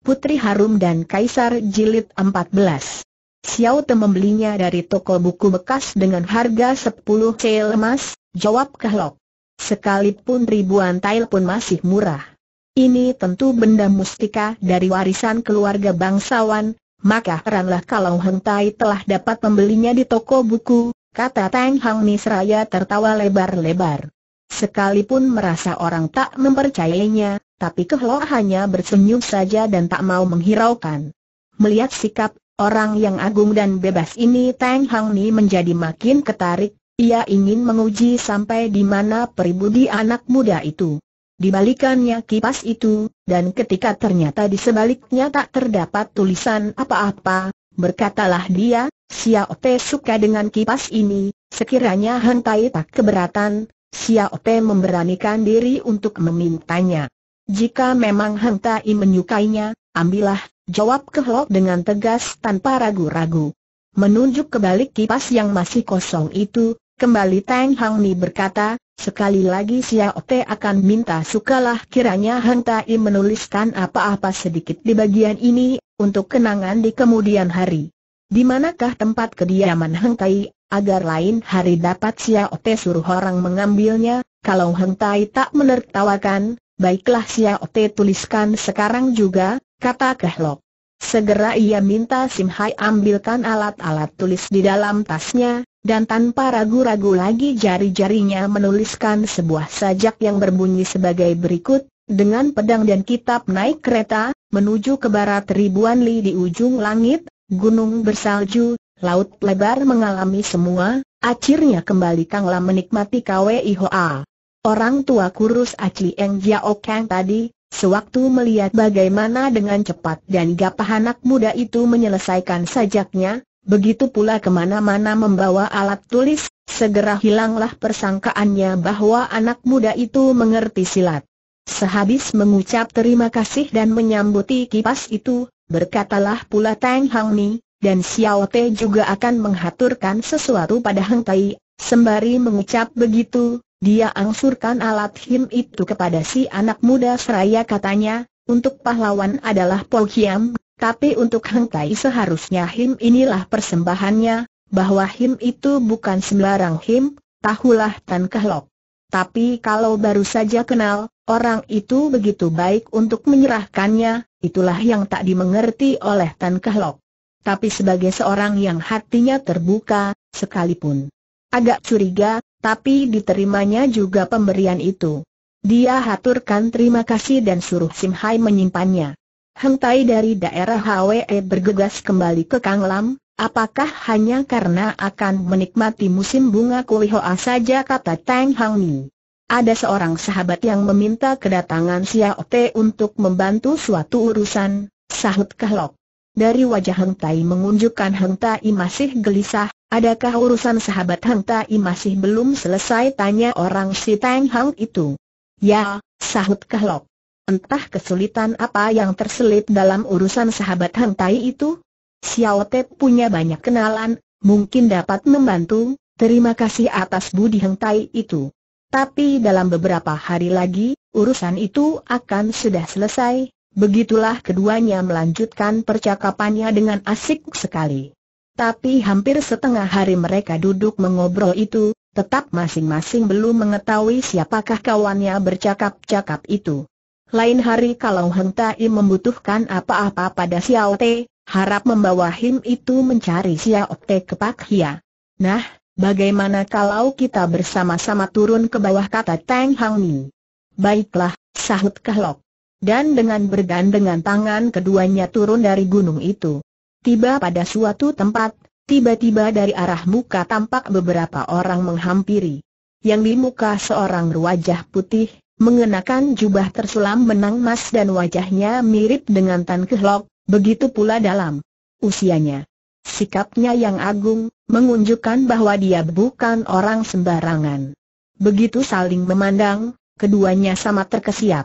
Putri Harum dan Kaisar Jilid 14. Xiao Te membelinya dari toko buku bekas dengan harga 10 cel emas, jawab Kahlok. Sekalipun ribuan tail pun masih murah. Ini tentu benda mustika dari warisan keluarga bangsawan, maka heranlah kalau Heng Tai telah dapat membelinya di toko buku, kata Tang Hang Nisraya tertawa lebar-lebar. Sekalipun merasa orang tak mempercayainya, tapi kehlo hanya bersenyum saja dan tak mau menghiraukan. Melihat sikap orang yang agung dan bebas ini Tang Hang Ni menjadi makin ketarik, ia ingin menguji sampai di mana peribudi anak muda itu. Dibalikannya kipas itu, dan ketika ternyata di sebaliknya tak terdapat tulisan apa-apa, berkatalah dia, Xiao Te suka dengan kipas ini, sekiranya hentai tak keberatan, Xiao Te memberanikan diri untuk memintanya. Jika memang Tai menyukainya, ambillah, jawab Kehlok dengan tegas tanpa ragu-ragu. Menunjuk ke balik kipas yang masih kosong itu, kembali Tang Hang Ni berkata, sekali lagi Xiao Te akan minta sukalah kiranya Tai menuliskan apa-apa sedikit di bagian ini, untuk kenangan di kemudian hari. Di manakah tempat kediaman Tai agar lain hari dapat Xiao Te suruh orang mengambilnya, kalau Tai tak menertawakan, Baiklah Xiao Te tuliskan sekarang juga, kata Kehlok. Segera ia minta Sim Hai ambilkan alat-alat tulis di dalam tasnya, dan tanpa ragu-ragu lagi jari-jarinya menuliskan sebuah sajak yang berbunyi sebagai berikut, dengan pedang dan kitab naik kereta, menuju ke barat ribuan li di ujung langit, gunung bersalju, laut lebar mengalami semua, akhirnya kembali Kang Lam menikmati KWI Hoa. Orang tua kurus Aci Eng Jiao Kang tadi, sewaktu melihat bagaimana dengan cepat dan gapah anak muda itu menyelesaikan sajaknya, begitu pula kemana-mana membawa alat tulis, segera hilanglah persangkaannya bahwa anak muda itu mengerti silat. Sehabis mengucap terima kasih dan menyambuti kipas itu, berkatalah pula Tang Hang Mi, dan Xiao Te juga akan menghaturkan sesuatu pada Heng Tai, sembari mengucap begitu, dia angsurkan alat him itu kepada si anak muda seraya katanya, untuk pahlawan adalah Po Kiam, tapi untuk Heng Kai seharusnya him inilah persembahannya, bahwa him itu bukan sembarang him, tahulah Tan Kehlok. Tapi kalau baru saja kenal, orang itu begitu baik untuk menyerahkannya, itulah yang tak dimengerti oleh Tan Kehlok. Tapi sebagai seorang yang hatinya terbuka, sekalipun agak curiga, tapi diterimanya juga pemberian itu. Dia haturkan terima kasih dan suruh Sim Hai menyimpannya. Heng Tai dari daerah Hwe bergegas kembali ke Kang Lam, apakah hanya karena akan menikmati musim bunga Kui Hoa saja kata Tang Hang Ni. Ada seorang sahabat yang meminta kedatangan Xiao Te untuk membantu suatu urusan, sahut Kehlok. Dari wajah Heng Tai mengunjukkan Heng Tai masih gelisah, Adakah urusan sahabat Hang Tai masih belum selesai tanya orang si Tang Hang itu? Ya, sahut Kahlok. Entah kesulitan apa yang terselip dalam urusan sahabat Hang Tai itu? Xiao Te punya banyak kenalan, mungkin dapat membantu, terima kasih atas budi Hang Tai itu. Tapi dalam beberapa hari lagi, urusan itu akan sudah selesai, begitulah keduanya melanjutkan percakapannya dengan asik sekali. Tapi hampir setengah hari mereka duduk mengobrol itu, tetap masing-masing belum mengetahui siapakah kawannya bercakap-cakap itu. Lain hari kalau Heng Tai membutuhkan apa-apa pada Xiao Te, harap membawa Him itu mencari Xiao Te ke Pak Hia. Nah, bagaimana kalau kita bersama-sama turun ke bawah kata Tang Hang Ni? Baiklah, sahut Kehlok. Dan dengan bergandengan tangan keduanya turun dari gunung itu. Tiba pada suatu tempat, tiba-tiba dari arah muka tampak beberapa orang menghampiri. Yang di muka seorang berwajah putih, mengenakan jubah tersulam benang emas dan wajahnya mirip dengan Tan Kehlok, begitu pula dalam usianya. Sikapnya yang agung, mengunjukkan bahwa dia bukan orang sembarangan. Begitu saling memandang, keduanya sama terkesiap.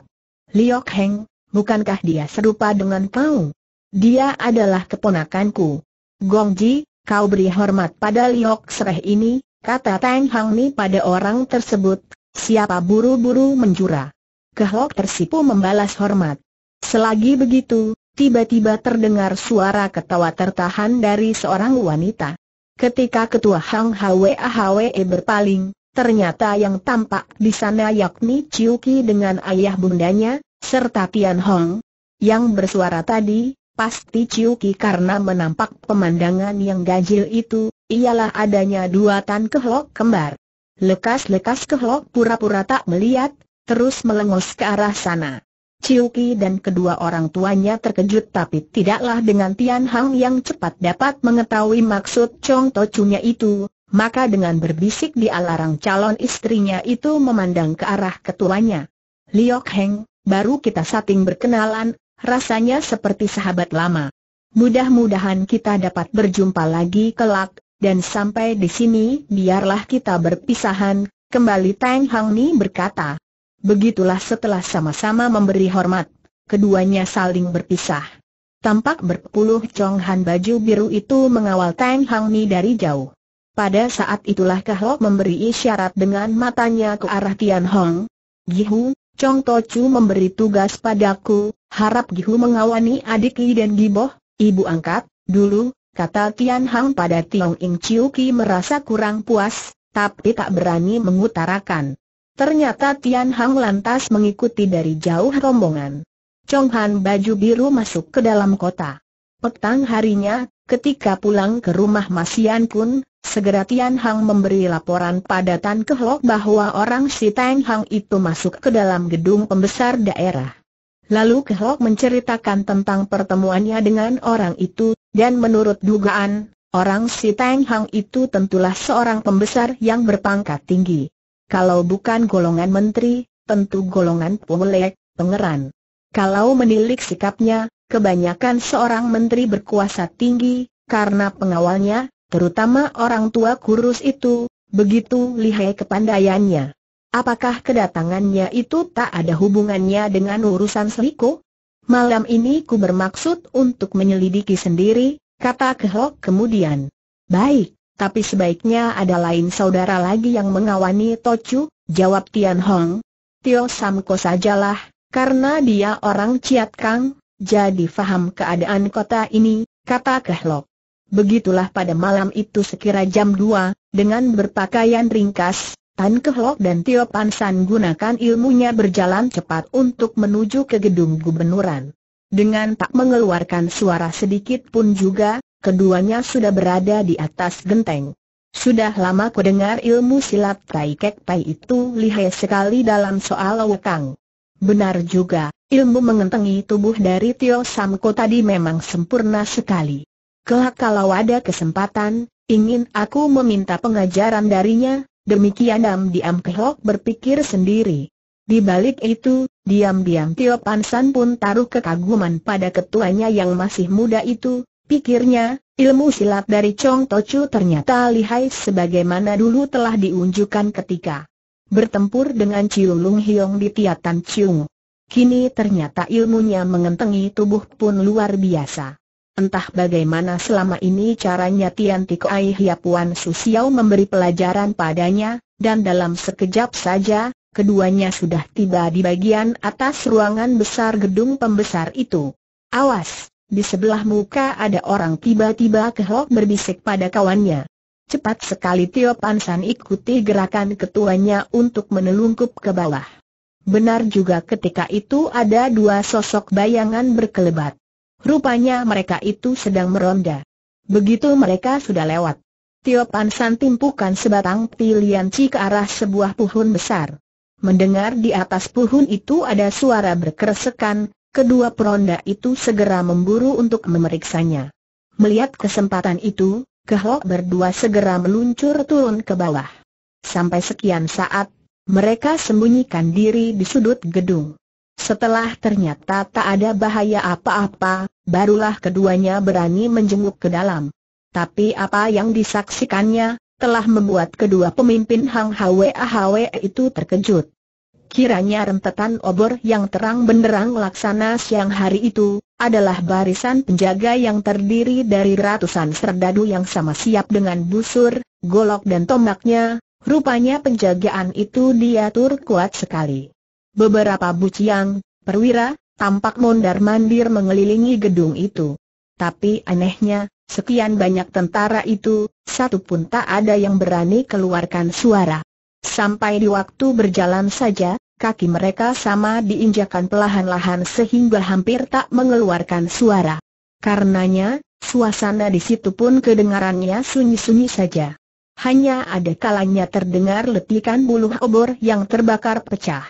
Liok Heng, bukankah dia serupa dengan kau? Dia adalah keponakanku. Gong Ji. kau beri hormat pada Liok Sereh ini, kata Tang Hang Ni pada orang tersebut, siapa buru-buru menjura. Kehlok tersipu membalas hormat. Selagi begitu, tiba-tiba terdengar suara ketawa tertahan dari seorang wanita. Ketika ketua Hang Hwe Ahwe berpaling, Ternyata yang tampak di sana yakni Chiu Ki dengan ayah bundanya, serta Tian Hong. Yang bersuara tadi, Pasti Ciuki karena menampak pemandangan yang ganjil itu, ialah adanya dua tan kehlok kembar. Lekas-lekas kehlok pura-pura tak melihat, terus melengos ke arah sana. Ciuki dan kedua orang tuanya terkejut tapi tidaklah dengan Tian Hang yang cepat dapat mengetahui maksud Chong Chunya itu, maka dengan berbisik di alarang calon istrinya itu memandang ke arah ketuanya. Liok Heng, baru kita sating berkenalan, rasanya seperti sahabat lama. Mudah-mudahan kita dapat berjumpa lagi kelak, dan sampai di sini biarlah kita berpisahan, kembali Tang Hang Ni berkata. Begitulah setelah sama-sama memberi hormat, keduanya saling berpisah. Tampak berpuluh Chong Han baju biru itu mengawal Tang Hang Ni dari jauh. Pada saat itulah kehlok memberi isyarat dengan matanya ke arah Tian Hong. Gihu, Chong Tochu memberi tugas padaku, harap Gihu mengawani adik Li dan Giboh, ibu angkat, dulu, kata Tian Hang pada Tiong Ing Chiu Ki merasa kurang puas, tapi tak berani mengutarakan. Ternyata Tian Hang lantas mengikuti dari jauh rombongan. Chong Han baju biru masuk ke dalam kota. Petang harinya, ketika pulang ke rumah Mas pun. Segera Tian Hang memberi laporan pada Tan Kehlok bahwa orang si Teng Hang itu masuk ke dalam gedung pembesar daerah. Lalu Kehlok menceritakan tentang pertemuannya dengan orang itu, dan menurut dugaan, orang si Teng Hang itu tentulah seorang pembesar yang berpangkat tinggi. Kalau bukan golongan menteri, tentu golongan pemulek, pangeran. Kalau menilik sikapnya, kebanyakan seorang menteri berkuasa tinggi, karena pengawalnya, terutama orang tua kurus itu, begitu lihai kepandaiannya. Apakah kedatangannya itu tak ada hubungannya dengan urusan Seliko? Malam ini ku bermaksud untuk menyelidiki sendiri, kata Kehok kemudian. Baik, tapi sebaiknya ada lain saudara lagi yang mengawani Tochu, jawab Tian Hong. Tio Samko sajalah, karena dia orang Ciat Kang, jadi faham keadaan kota ini, kata Kehlok. Begitulah pada malam itu sekira jam 2, dengan berpakaian ringkas, Tan Kehlok dan Tio Pansan gunakan ilmunya berjalan cepat untuk menuju ke gedung gubernuran. Dengan tak mengeluarkan suara sedikit pun juga, keduanya sudah berada di atas genteng. Sudah lama ku dengar ilmu silat Tai Kek Tai itu lihai sekali dalam soal wekang. Benar juga, ilmu mengentengi tubuh dari Tio Samko tadi memang sempurna sekali. Kelak kalau ada kesempatan, ingin aku meminta pengajaran darinya, demikian Nam Diam Kehok berpikir sendiri. Di balik itu, diam-diam Tio Pansan pun taruh kekaguman pada ketuanya yang masih muda itu, pikirnya, ilmu silat dari Chong Tochu ternyata lihai sebagaimana dulu telah diunjukkan ketika bertempur dengan Lung Hiong di Tiatan Chiung. Kini ternyata ilmunya mengentengi tubuh pun luar biasa. Entah bagaimana selama ini caranya Tian Tiko Ai Hiapuan Susiao memberi pelajaran padanya, dan dalam sekejap saja, keduanya sudah tiba di bagian atas ruangan besar gedung pembesar itu. Awas, di sebelah muka ada orang tiba-tiba kehok berbisik pada kawannya. Cepat sekali Tio Pansan ikuti gerakan ketuanya untuk menelungkup ke bawah. Benar juga ketika itu ada dua sosok bayangan berkelebat. Rupanya mereka itu sedang meronda. Begitu mereka sudah lewat. Tio Pan San timpukan sebatang pilihan ci ke arah sebuah puhun besar. Mendengar di atas puhun itu ada suara berkeresekan, kedua peronda itu segera memburu untuk memeriksanya. Melihat kesempatan itu, kehlok berdua segera meluncur turun ke bawah. Sampai sekian saat, mereka sembunyikan diri di sudut gedung. Setelah ternyata tak ada bahaya apa-apa, barulah keduanya berani menjenguk ke dalam. Tapi apa yang disaksikannya, telah membuat kedua pemimpin Hang Hwe Hwe itu terkejut. Kiranya rentetan obor yang terang benderang laksana siang hari itu, adalah barisan penjaga yang terdiri dari ratusan serdadu yang sama siap dengan busur, golok dan tombaknya, rupanya penjagaan itu diatur kuat sekali. Beberapa buciang, perwira, tampak mondar-mandir mengelilingi gedung itu. Tapi anehnya, sekian banyak tentara itu, satu pun tak ada yang berani keluarkan suara. Sampai di waktu berjalan saja, kaki mereka sama diinjakan pelahan-lahan sehingga hampir tak mengeluarkan suara. Karenanya, suasana di situ pun kedengarannya sunyi-sunyi saja. Hanya ada kalanya terdengar letikan bulu obor yang terbakar pecah.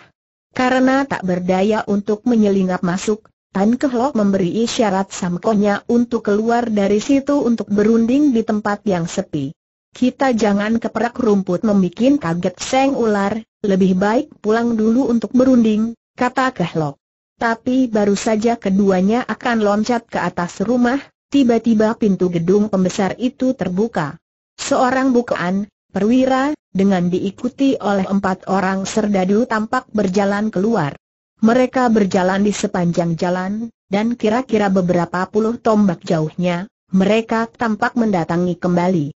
Karena tak berdaya untuk menyelinap masuk, Tan Kehlok memberi isyarat samkonya untuk keluar dari situ untuk berunding di tempat yang sepi. Kita jangan keperak rumput membuat kaget seng ular, lebih baik pulang dulu untuk berunding, kata Kehlok. Tapi baru saja keduanya akan loncat ke atas rumah, tiba-tiba pintu gedung pembesar itu terbuka. Seorang bukaan, perwira, dengan diikuti oleh empat orang serdadu tampak berjalan keluar. Mereka berjalan di sepanjang jalan, dan kira-kira beberapa puluh tombak jauhnya, mereka tampak mendatangi kembali.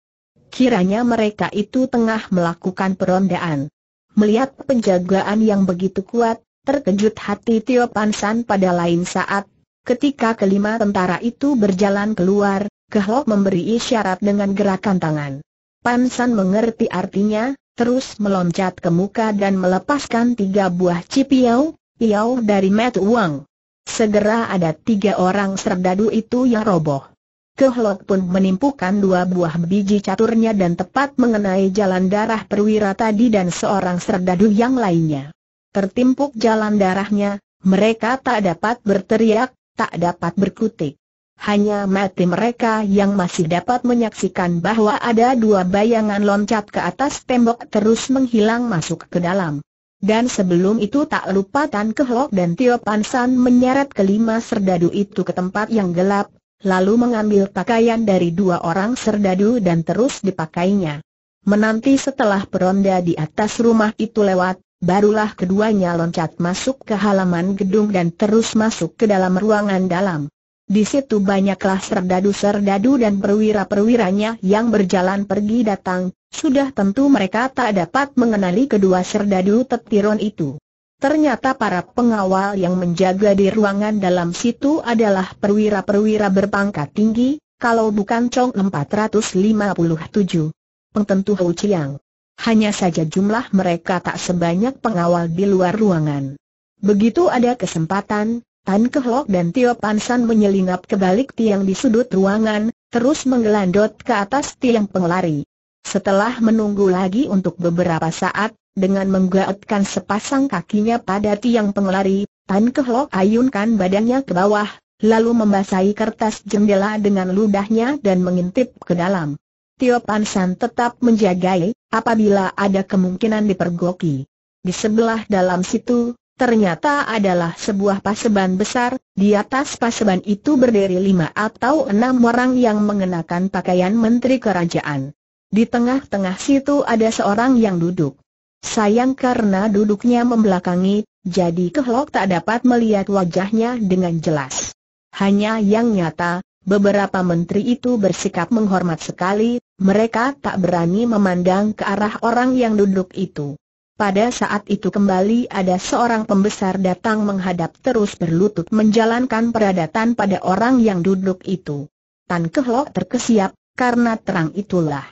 Kiranya mereka itu tengah melakukan perondaan. Melihat penjagaan yang begitu kuat, terkejut hati Tio Pansan pada lain saat, ketika kelima tentara itu berjalan keluar, Kehlok memberi isyarat dengan gerakan tangan. Pan San mengerti artinya, terus meloncat ke muka dan melepaskan tiga buah cipiau, piau dari met Wang. Segera ada tiga orang serdadu itu yang roboh. Kehlok pun menimpukan dua buah biji caturnya dan tepat mengenai jalan darah perwira tadi dan seorang serdadu yang lainnya. Tertimpuk jalan darahnya, mereka tak dapat berteriak, tak dapat berkutik hanya mati mereka yang masih dapat menyaksikan bahwa ada dua bayangan loncat ke atas tembok terus menghilang masuk ke dalam. Dan sebelum itu tak lupa Tan Kehlok dan Tio Pansan menyeret kelima serdadu itu ke tempat yang gelap, lalu mengambil pakaian dari dua orang serdadu dan terus dipakainya. Menanti setelah peronda di atas rumah itu lewat, barulah keduanya loncat masuk ke halaman gedung dan terus masuk ke dalam ruangan dalam. Di situ banyaklah serdadu-serdadu dan perwira-perwiranya yang berjalan pergi datang, sudah tentu mereka tak dapat mengenali kedua serdadu tetiron itu. Ternyata para pengawal yang menjaga di ruangan dalam situ adalah perwira-perwira berpangkat tinggi, kalau bukan Chong 457. Pengtentu Hou Chiang. Hanya saja jumlah mereka tak sebanyak pengawal di luar ruangan. Begitu ada kesempatan, Tan kehlok dan Tio Pansan menyelinap ke balik tiang di sudut ruangan, terus menggelandot ke atas tiang pengelari. Setelah menunggu lagi untuk beberapa saat, dengan menggaetkan sepasang kakinya pada tiang pengelari, Tan kehlok ayunkan badannya ke bawah, lalu membasahi kertas jendela dengan ludahnya dan mengintip ke dalam. Tio Pansan tetap menjagai, apabila ada kemungkinan dipergoki. Di sebelah dalam situ, ternyata adalah sebuah paseban besar, di atas paseban itu berdiri lima atau enam orang yang mengenakan pakaian menteri kerajaan. Di tengah-tengah situ ada seorang yang duduk. Sayang karena duduknya membelakangi, jadi Kehlok tak dapat melihat wajahnya dengan jelas. Hanya yang nyata, Beberapa menteri itu bersikap menghormat sekali, mereka tak berani memandang ke arah orang yang duduk itu. Pada saat itu kembali ada seorang pembesar datang menghadap terus berlutut menjalankan peradatan pada orang yang duduk itu. Tan Kehlok terkesiap, karena terang itulah.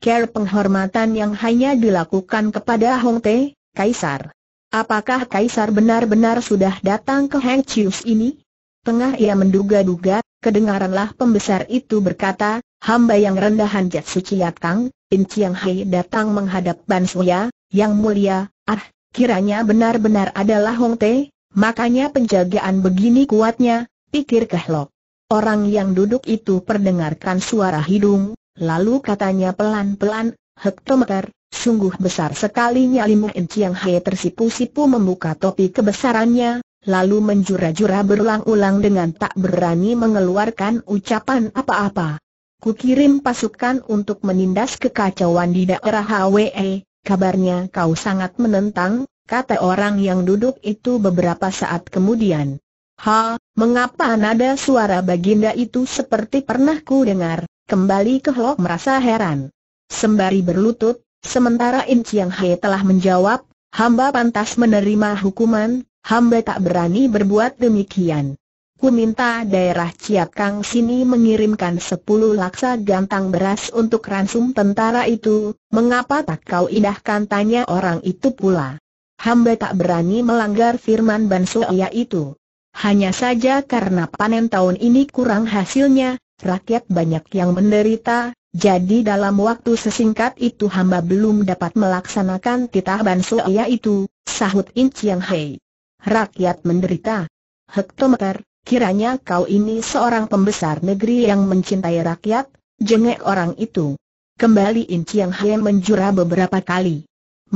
Care penghormatan yang hanya dilakukan kepada Hong Te, Kaisar. Apakah Kaisar benar-benar sudah datang ke Heng Chius ini? Tengah ia menduga-duga, kedengaranlah pembesar itu berkata, hamba yang rendahan Jat Suci Yat Kang, In Hai datang menghadap Ban Suya, yang mulia, ah, kiranya benar-benar adalah Hong Te, makanya penjagaan begini kuatnya, pikir Kehlok. Orang yang duduk itu perdengarkan suara hidung, lalu katanya pelan-pelan, hektometer, sungguh besar sekali nyalimu Enciang He tersipu-sipu membuka topi kebesarannya, lalu menjura-jura berulang-ulang dengan tak berani mengeluarkan ucapan apa-apa. Kukirim pasukan untuk menindas kekacauan di daerah HWE, kabarnya kau sangat menentang, kata orang yang duduk itu beberapa saat kemudian. Ha, mengapa nada suara baginda itu seperti pernah ku dengar? Kembali ke Kehlok merasa heran. Sembari berlutut, sementara In Chiang He telah menjawab, hamba pantas menerima hukuman, hamba tak berani berbuat demikian. Ku minta daerah Ciat Kang sini mengirimkan sepuluh laksa gantang beras untuk ransum tentara itu, mengapa tak kau indahkan tanya orang itu pula. Hamba tak berani melanggar firman ia itu. Hanya saja karena panen tahun ini kurang hasilnya, rakyat banyak yang menderita, jadi dalam waktu sesingkat itu hamba belum dapat melaksanakan titah ia itu, sahut In Yang Hei. Rakyat menderita. Hektometer, Kiranya kau ini seorang pembesar negeri yang mencintai rakyat, jengek orang itu. Kembali In Chiang Hai menjura beberapa kali.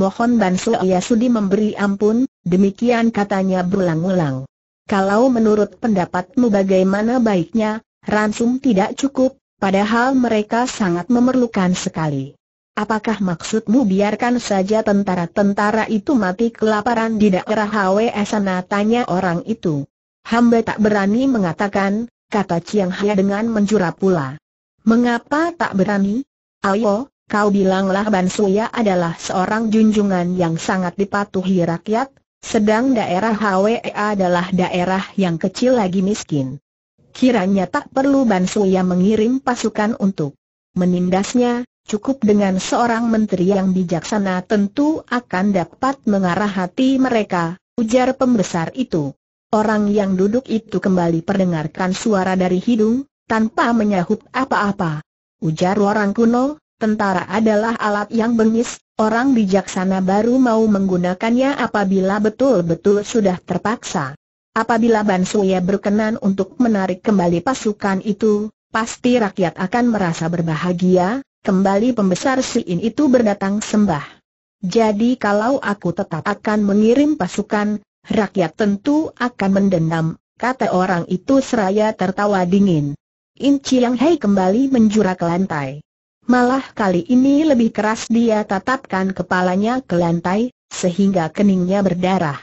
Mohon Bansu ia sudi memberi ampun, demikian katanya berulang-ulang. Kalau menurut pendapatmu bagaimana baiknya, ransum tidak cukup, padahal mereka sangat memerlukan sekali. Apakah maksudmu biarkan saja tentara-tentara itu mati kelaparan di daerah HWS sana tanya orang itu? Hamba tak berani mengatakan, kata Chiang Hai dengan menjura pula. Mengapa tak berani? Ayo, kau bilanglah Ban Suya adalah seorang junjungan yang sangat dipatuhi rakyat, sedang daerah HWE adalah daerah yang kecil lagi miskin. Kiranya tak perlu Ban Suya mengirim pasukan untuk menindasnya, cukup dengan seorang menteri yang bijaksana tentu akan dapat mengarah hati mereka, ujar pembesar itu. Orang yang duduk itu kembali perdengarkan suara dari hidung, tanpa menyahut apa-apa. Ujar orang kuno, tentara adalah alat yang bengis, orang bijaksana baru mau menggunakannya apabila betul-betul sudah terpaksa. Apabila Bansuya berkenan untuk menarik kembali pasukan itu, pasti rakyat akan merasa berbahagia, kembali pembesar Siin itu berdatang sembah. Jadi kalau aku tetap akan mengirim pasukan, Rakyat tentu akan mendendam, kata orang itu seraya tertawa dingin. In Chiang Hai kembali menjura ke lantai. Malah kali ini lebih keras dia tatapkan kepalanya ke lantai, sehingga keningnya berdarah.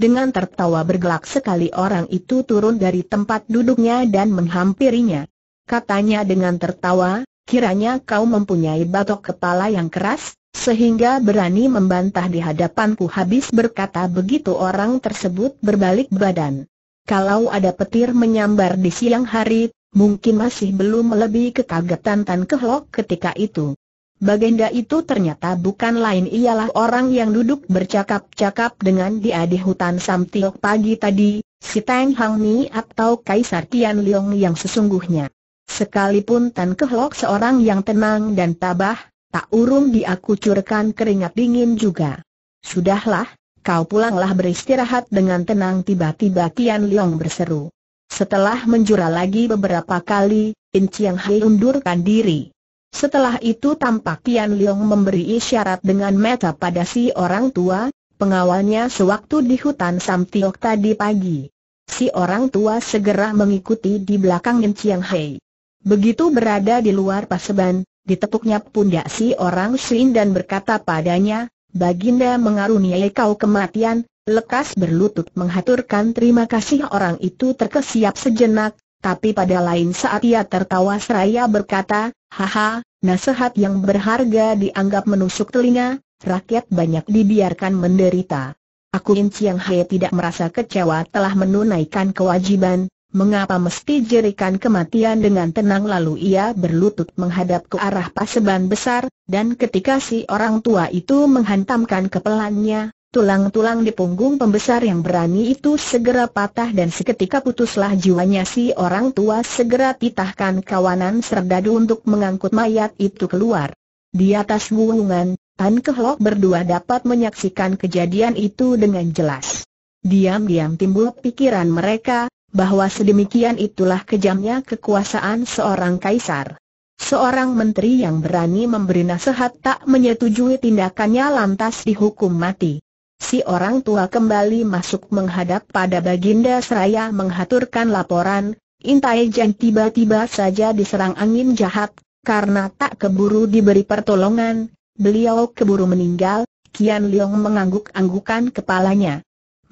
Dengan tertawa bergelak sekali orang itu turun dari tempat duduknya dan menghampirinya. Katanya dengan tertawa, kiranya kau mempunyai batok kepala yang keras, sehingga berani membantah di hadapanku habis berkata begitu orang tersebut berbalik badan. Kalau ada petir menyambar di siang hari, mungkin masih belum lebih kekagetan Tan Kehlok ketika itu. Baginda itu ternyata bukan lain ialah orang yang duduk bercakap-cakap dengan dia di hutan Samtiok pagi tadi, si Tang Hang Ni atau Kaisar Tian Leong yang sesungguhnya. Sekalipun Tan Kehlok seorang yang tenang dan tabah, Tak urung dia kucurkan keringat dingin juga. Sudahlah, kau pulanglah beristirahat dengan tenang tiba-tiba Tian Liang berseru. Setelah menjura lagi beberapa kali, In Chiang Hai undurkan diri. Setelah itu tampak Tian Liang memberi isyarat dengan mata pada si orang tua, pengawalnya sewaktu di hutan Samtiok tadi pagi. Si orang tua segera mengikuti di belakang In Chiang Hai. Begitu berada di luar paseban, ditepuknya pundak si orang Sin dan berkata padanya, Baginda mengaruniai kau kematian, lekas berlutut menghaturkan terima kasih orang itu terkesiap sejenak, tapi pada lain saat ia tertawa seraya berkata, Haha, nasihat yang berharga dianggap menusuk telinga, rakyat banyak dibiarkan menderita. Aku Yin Chiang Hai tidak merasa kecewa telah menunaikan kewajiban, Mengapa mesti jerikan kematian dengan tenang lalu ia berlutut menghadap ke arah paseban besar, dan ketika si orang tua itu menghantamkan kepelannya, tulang-tulang di punggung pembesar yang berani itu segera patah dan seketika putuslah jiwanya si orang tua segera titahkan kawanan serdadu untuk mengangkut mayat itu keluar. Di atas gunungan, Tan Kehlok berdua dapat menyaksikan kejadian itu dengan jelas. Diam-diam timbul pikiran mereka, bahwa sedemikian itulah kejamnya kekuasaan seorang kaisar. Seorang menteri yang berani memberi nasihat tak menyetujui tindakannya lantas dihukum mati. Si orang tua kembali masuk menghadap pada Baginda Seraya menghaturkan laporan, Intai Jan tiba-tiba saja diserang angin jahat, karena tak keburu diberi pertolongan, beliau keburu meninggal, Kian Leong mengangguk-anggukan kepalanya.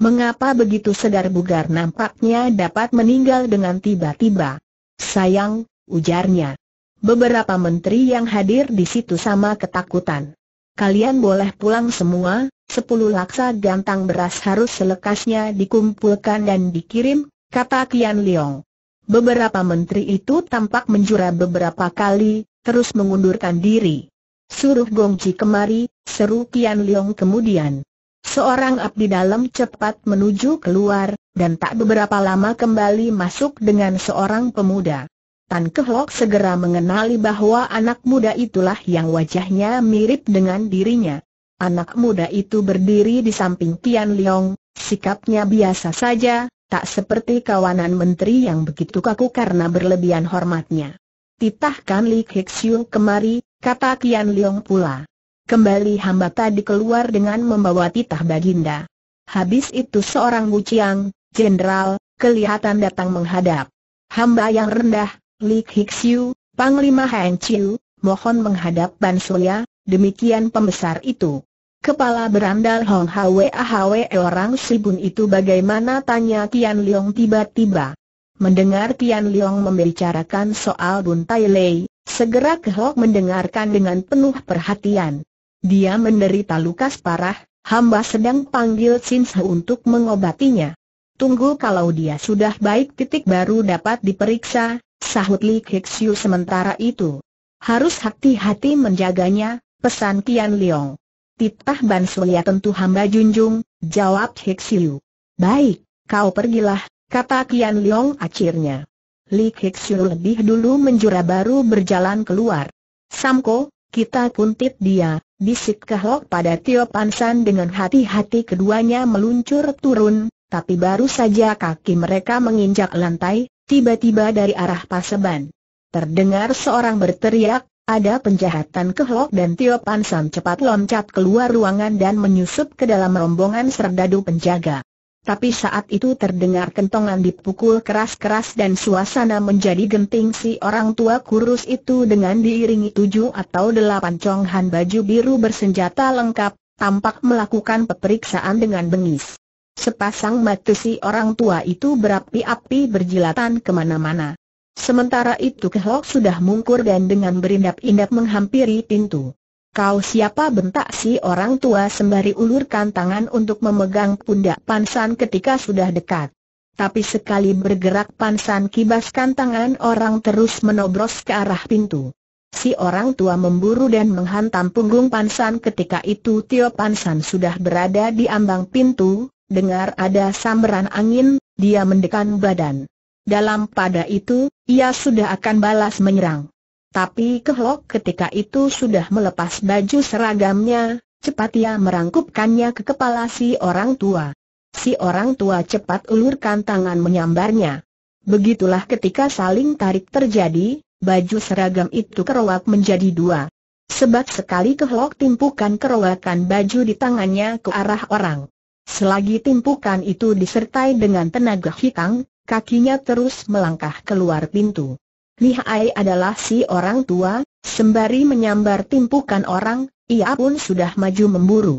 Mengapa begitu segar bugar nampaknya dapat meninggal dengan tiba-tiba? Sayang, ujarnya. Beberapa menteri yang hadir di situ sama ketakutan. Kalian boleh pulang semua, sepuluh laksa gantang beras harus selekasnya dikumpulkan dan dikirim, kata Kian Leong. Beberapa menteri itu tampak menjura beberapa kali, terus mengundurkan diri. Suruh Gongji kemari, seru Kian Leong kemudian. Seorang abdi dalam cepat menuju keluar, dan tak beberapa lama kembali masuk dengan seorang pemuda. Tan Kehlok segera mengenali bahwa anak muda itulah yang wajahnya mirip dengan dirinya. Anak muda itu berdiri di samping Tian Liong, sikapnya biasa saja, tak seperti kawanan menteri yang begitu kaku karena berlebihan hormatnya. Titahkan Li Hexiu kemari, kata Tian Liong pula. Kembali hamba tadi keluar dengan membawa titah baginda. Habis itu seorang guciang, jenderal, kelihatan datang menghadap. Hamba yang rendah, Li Hixiu, Panglima Heng Chiu, mohon menghadap Suya, demikian pembesar itu. Kepala berandal Hong Hwe Ahwe orang Sibun itu bagaimana tanya Tian Leong tiba-tiba. Mendengar Tian Leong membicarakan soal Bun Tai Lei, segera Kehok mendengarkan dengan penuh perhatian. Dia menderita luka parah, hamba sedang panggil Sinsa untuk mengobatinya. Tunggu kalau dia sudah baik titik baru dapat diperiksa, sahut Li Kixiu sementara itu. Harus hati-hati menjaganya, pesan Kian Leong. Titah Ban tentu hamba junjung, jawab Kixiu. Baik, kau pergilah, kata Kian Leong akhirnya. Li Kixiu lebih dulu menjura baru berjalan keluar. Samko, kita kuntit dia, bisik kehlok pada Tio Pansan dengan hati-hati keduanya meluncur turun, tapi baru saja kaki mereka menginjak lantai, tiba-tiba dari arah paseban. Terdengar seorang berteriak, ada penjahatan Kehlok dan Tio Pansan cepat loncat keluar ruangan dan menyusup ke dalam rombongan serdadu penjaga. Tapi saat itu terdengar kentongan dipukul keras-keras dan suasana menjadi genting si orang tua kurus itu dengan diiringi tujuh atau delapan conghan baju biru bersenjata lengkap, tampak melakukan peperiksaan dengan bengis. Sepasang mata si orang tua itu berapi-api berjilatan kemana-mana. Sementara itu Kehlok sudah mungkur dan dengan berindap-indap menghampiri pintu. Kau siapa bentak si orang tua sembari ulurkan tangan untuk memegang pundak Pansan ketika sudah dekat. Tapi sekali bergerak Pansan kibaskan tangan orang terus menobros ke arah pintu. Si orang tua memburu dan menghantam punggung Pansan ketika itu Tio Pansan sudah berada di ambang pintu, dengar ada samberan angin, dia mendekan badan. Dalam pada itu, ia sudah akan balas menyerang. Tapi Kehlok ketika itu sudah melepas baju seragamnya, cepat ia merangkupkannya ke kepala si orang tua. Si orang tua cepat ulurkan tangan menyambarnya. Begitulah ketika saling tarik terjadi, baju seragam itu keruak menjadi dua. Sebab sekali kehlok timpukan keruakan baju di tangannya ke arah orang. Selagi timpukan itu disertai dengan tenaga hitam, kakinya terus melangkah keluar pintu. Lihai adalah si orang tua, sembari menyambar timpukan orang, ia pun sudah maju memburu.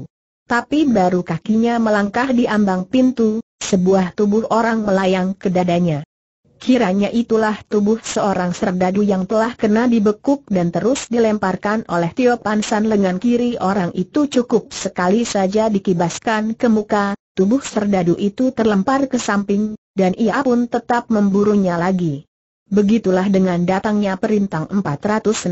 Tapi baru kakinya melangkah di ambang pintu, sebuah tubuh orang melayang ke dadanya. Kiranya itulah tubuh seorang serdadu yang telah kena dibekuk dan terus dilemparkan oleh Tio Pansan lengan kiri orang itu cukup sekali saja dikibaskan ke muka, tubuh serdadu itu terlempar ke samping, dan ia pun tetap memburunya lagi. Begitulah dengan datangnya Perintang 463.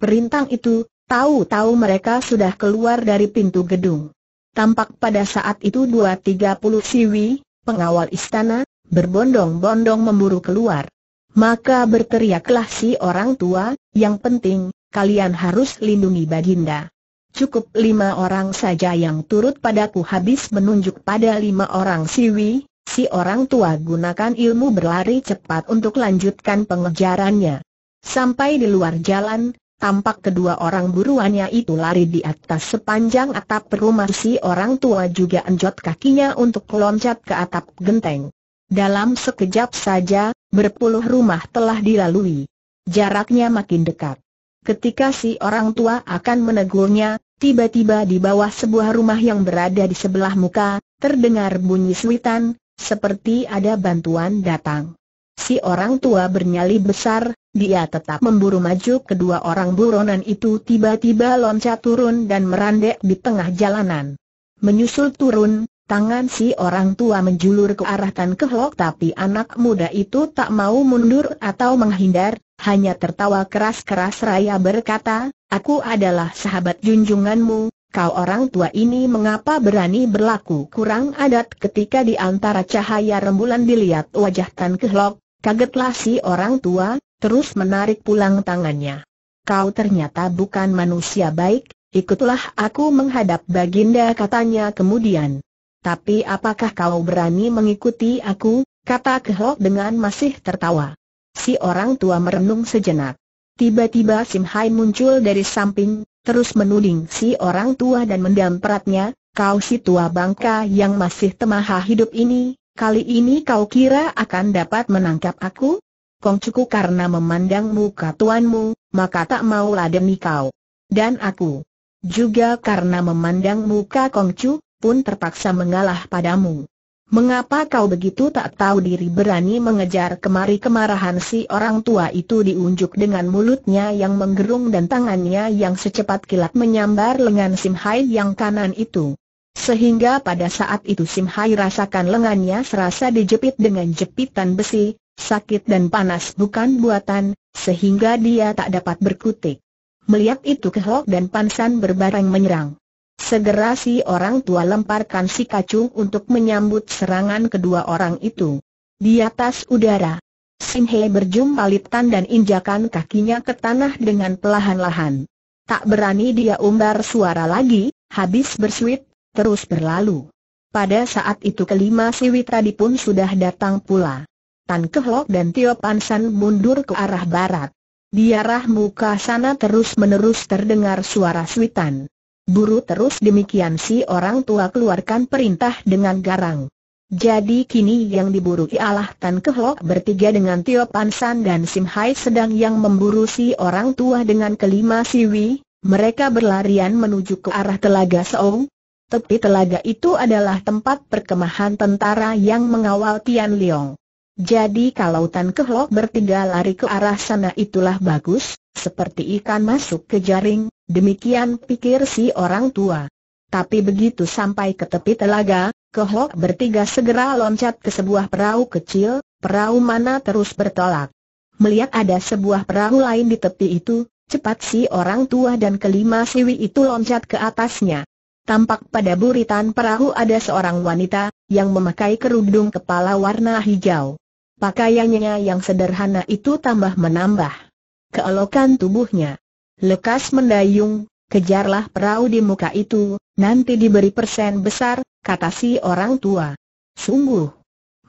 Perintang itu, tahu-tahu mereka sudah keluar dari pintu gedung. Tampak pada saat itu 230 siwi, pengawal istana, berbondong-bondong memburu keluar. Maka berteriaklah si orang tua, yang penting, kalian harus lindungi Baginda. Cukup lima orang saja yang turut padaku habis menunjuk pada lima orang siwi, si orang tua gunakan ilmu berlari cepat untuk lanjutkan pengejarannya. Sampai di luar jalan, tampak kedua orang buruannya itu lari di atas sepanjang atap rumah si orang tua juga enjot kakinya untuk loncat ke atap genteng. Dalam sekejap saja, berpuluh rumah telah dilalui. Jaraknya makin dekat. Ketika si orang tua akan menegurnya, tiba-tiba di bawah sebuah rumah yang berada di sebelah muka, terdengar bunyi suitan, seperti ada bantuan datang. Si orang tua bernyali besar, dia tetap memburu maju kedua orang buronan itu tiba-tiba loncat turun dan merandek di tengah jalanan. Menyusul turun, tangan si orang tua menjulur ke arah Tan Kehlok tapi anak muda itu tak mau mundur atau menghindar, hanya tertawa keras-keras raya berkata, Aku adalah sahabat junjunganmu, kau orang tua ini mengapa berani berlaku kurang adat ketika di antara cahaya rembulan dilihat wajah Tan Kehlok, kagetlah si orang tua, terus menarik pulang tangannya. Kau ternyata bukan manusia baik, ikutlah aku menghadap baginda katanya kemudian. Tapi apakah kau berani mengikuti aku, kata Kehlok dengan masih tertawa. Si orang tua merenung sejenak. Tiba-tiba Sim Hai muncul dari samping, terus menuding si orang tua dan mendamperatnya, kau si tua bangka yang masih temaha hidup ini, kali ini kau kira akan dapat menangkap aku? Kong cuku karena memandang muka tuanmu, maka tak mau demi kau. Dan aku juga karena memandang muka Kongcu, pun terpaksa mengalah padamu. Mengapa kau begitu tak tahu diri berani mengejar kemari kemarahan si orang tua itu diunjuk dengan mulutnya yang menggerung dan tangannya yang secepat kilat menyambar lengan Sim Hai yang kanan itu. Sehingga pada saat itu Sim Hai rasakan lengannya serasa dijepit dengan jepitan besi, sakit dan panas bukan buatan, sehingga dia tak dapat berkutik. Melihat itu Kehok dan Pansan berbareng menyerang. Segera si orang tua lemparkan si kacung untuk menyambut serangan kedua orang itu. Di atas udara, Hei berjumpa berjumpalitan dan injakan kakinya ke tanah dengan pelahan-lahan. Tak berani dia umbar suara lagi, habis bersuit, terus berlalu. Pada saat itu kelima siwi tadi pun sudah datang pula. Tan Kehlok dan Tio Pansan mundur ke arah barat. Di arah muka sana terus-menerus terdengar suara suitan. Buru terus demikian si orang tua keluarkan perintah dengan garang. Jadi kini yang diburu ialah Tan Kehlok bertiga dengan Tio Pansan dan Sim Hai sedang yang memburu si orang tua dengan kelima siwi, mereka berlarian menuju ke arah Telaga Seong. Tepi telaga itu adalah tempat perkemahan tentara yang mengawal Tian Liang. Jadi kalau Tan Kehlok bertiga lari ke arah sana itulah bagus, seperti ikan masuk ke jaring, demikian pikir si orang tua. Tapi begitu sampai ke tepi telaga, Kehlok bertiga segera loncat ke sebuah perahu kecil, perahu mana terus bertolak. Melihat ada sebuah perahu lain di tepi itu, cepat si orang tua dan kelima siwi itu loncat ke atasnya. Tampak pada buritan perahu ada seorang wanita, yang memakai kerudung kepala warna hijau. Pakaiannya yang sederhana itu tambah menambah keelokan tubuhnya. Lekas mendayung, kejarlah perahu di muka itu, nanti diberi persen besar, kata si orang tua. Sungguh,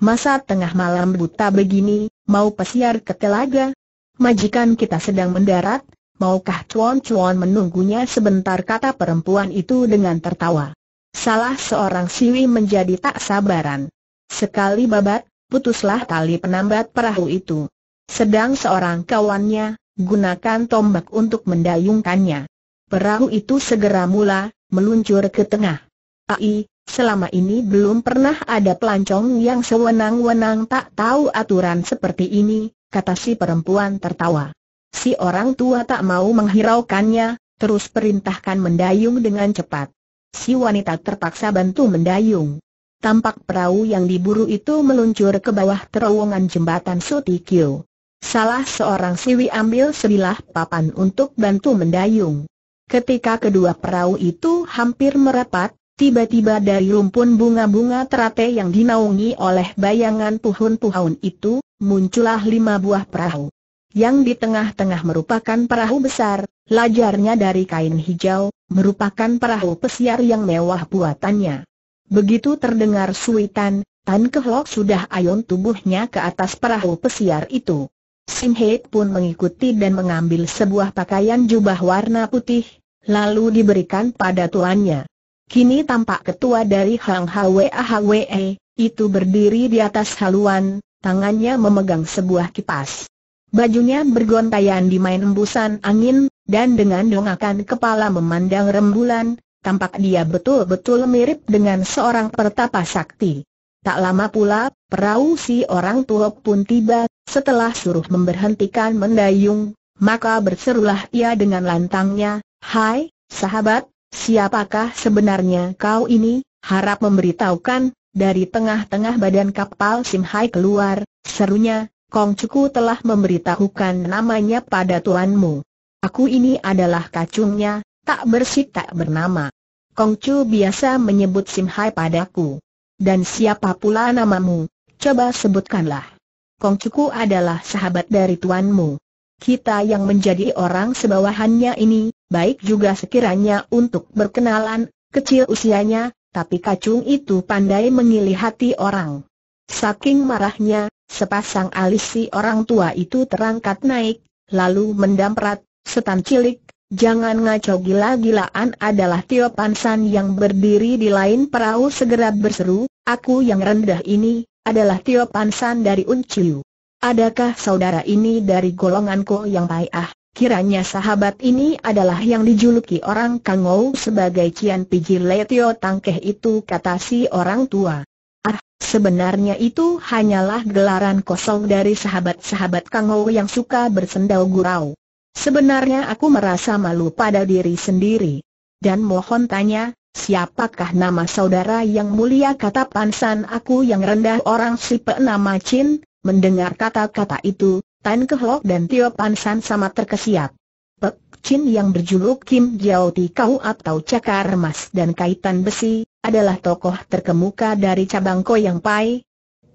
masa tengah malam buta begini, mau pesiar ke telaga? Majikan kita sedang mendarat, Maukah cuan-cuan menunggunya sebentar kata perempuan itu dengan tertawa. Salah seorang siwi menjadi tak sabaran. Sekali babat, putuslah tali penambat perahu itu. Sedang seorang kawannya, gunakan tombak untuk mendayungkannya. Perahu itu segera mula, meluncur ke tengah. Ai, selama ini belum pernah ada pelancong yang sewenang-wenang tak tahu aturan seperti ini, kata si perempuan tertawa. Si orang tua tak mau menghiraukannya, terus perintahkan mendayung dengan cepat. Si wanita terpaksa bantu mendayung. Tampak perahu yang diburu itu meluncur ke bawah terowongan jembatan Sutikyo. Salah seorang siwi ambil sebilah papan untuk bantu mendayung. Ketika kedua perahu itu hampir merapat, tiba-tiba dari rumpun bunga-bunga terate yang dinaungi oleh bayangan puhun-puhun itu, muncullah lima buah perahu. Yang di tengah-tengah merupakan perahu besar, lajarnya dari kain hijau, merupakan perahu pesiar yang mewah buatannya. Begitu terdengar suitan, Tan Kehlok sudah ayun tubuhnya ke atas perahu pesiar itu. Sim Hek pun mengikuti dan mengambil sebuah pakaian jubah warna putih, lalu diberikan pada tuannya. Kini tampak ketua dari Hang Hwe Hwe, itu berdiri di atas haluan, tangannya memegang sebuah kipas. Bajunya bergontayan di main embusan angin, dan dengan dongakan kepala memandang rembulan, tampak dia betul-betul mirip dengan seorang pertapa sakti. Tak lama pula, perahu si orang tua pun tiba, setelah suruh memberhentikan mendayung, maka berserulah ia dengan lantangnya, Hai, sahabat, siapakah sebenarnya kau ini? Harap memberitahukan, dari tengah-tengah badan kapal Simhai keluar, serunya, Kong Cuku telah memberitahukan namanya pada tuanmu. Aku ini adalah kacungnya, tak bersih tak bernama. Kongcu biasa menyebut Sim Hai padaku. Dan siapa pula namamu? Coba sebutkanlah. Kongcuku adalah sahabat dari tuanmu. Kita yang menjadi orang sebawahannya ini, baik juga sekiranya untuk berkenalan, kecil usianya, tapi kacung itu pandai mengilih hati orang. Saking marahnya, sepasang alis si orang tua itu terangkat naik, lalu mendamprat, setan cilik, Jangan ngaco gila-gilaan adalah Tio Pansan yang berdiri di lain perahu segera berseru, aku yang rendah ini, adalah Tio Pansan dari Unciu. Adakah saudara ini dari golonganku yang payah? Kiranya sahabat ini adalah yang dijuluki orang Kangou sebagai Cian Pijir Tio Tangkeh itu kata si orang tua. Ah, sebenarnya itu hanyalah gelaran kosong dari sahabat-sahabat Kangou yang suka bersendau gurau. Sebenarnya aku merasa malu pada diri sendiri. Dan mohon tanya, siapakah nama saudara yang mulia kata pansan aku yang rendah orang si penama Chin? Mendengar kata-kata itu, Tan Kehlok dan Tio Pansan sama terkesiap. Pek Chin yang berjuluk Kim Jiao Kau atau Cakar Emas dan Kaitan Besi, adalah tokoh terkemuka dari cabang Koyang Pai.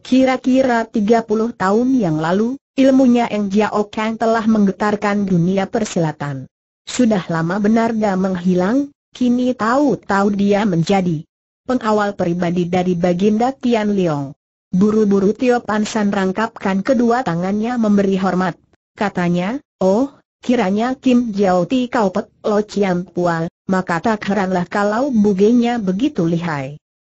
Kira-kira 30 tahun yang lalu, Ilmunya Eng Jiao Kang telah menggetarkan dunia persilatan. Sudah lama benar dia menghilang, kini tahu-tahu dia menjadi pengawal pribadi dari Baginda Tian Liang. Buru-buru Tio Pan San rangkapkan kedua tangannya memberi hormat. Katanya, oh, kiranya Kim Jiao Ti kau pet lo ciam pual, maka tak heranlah kalau bugenya begitu lihai.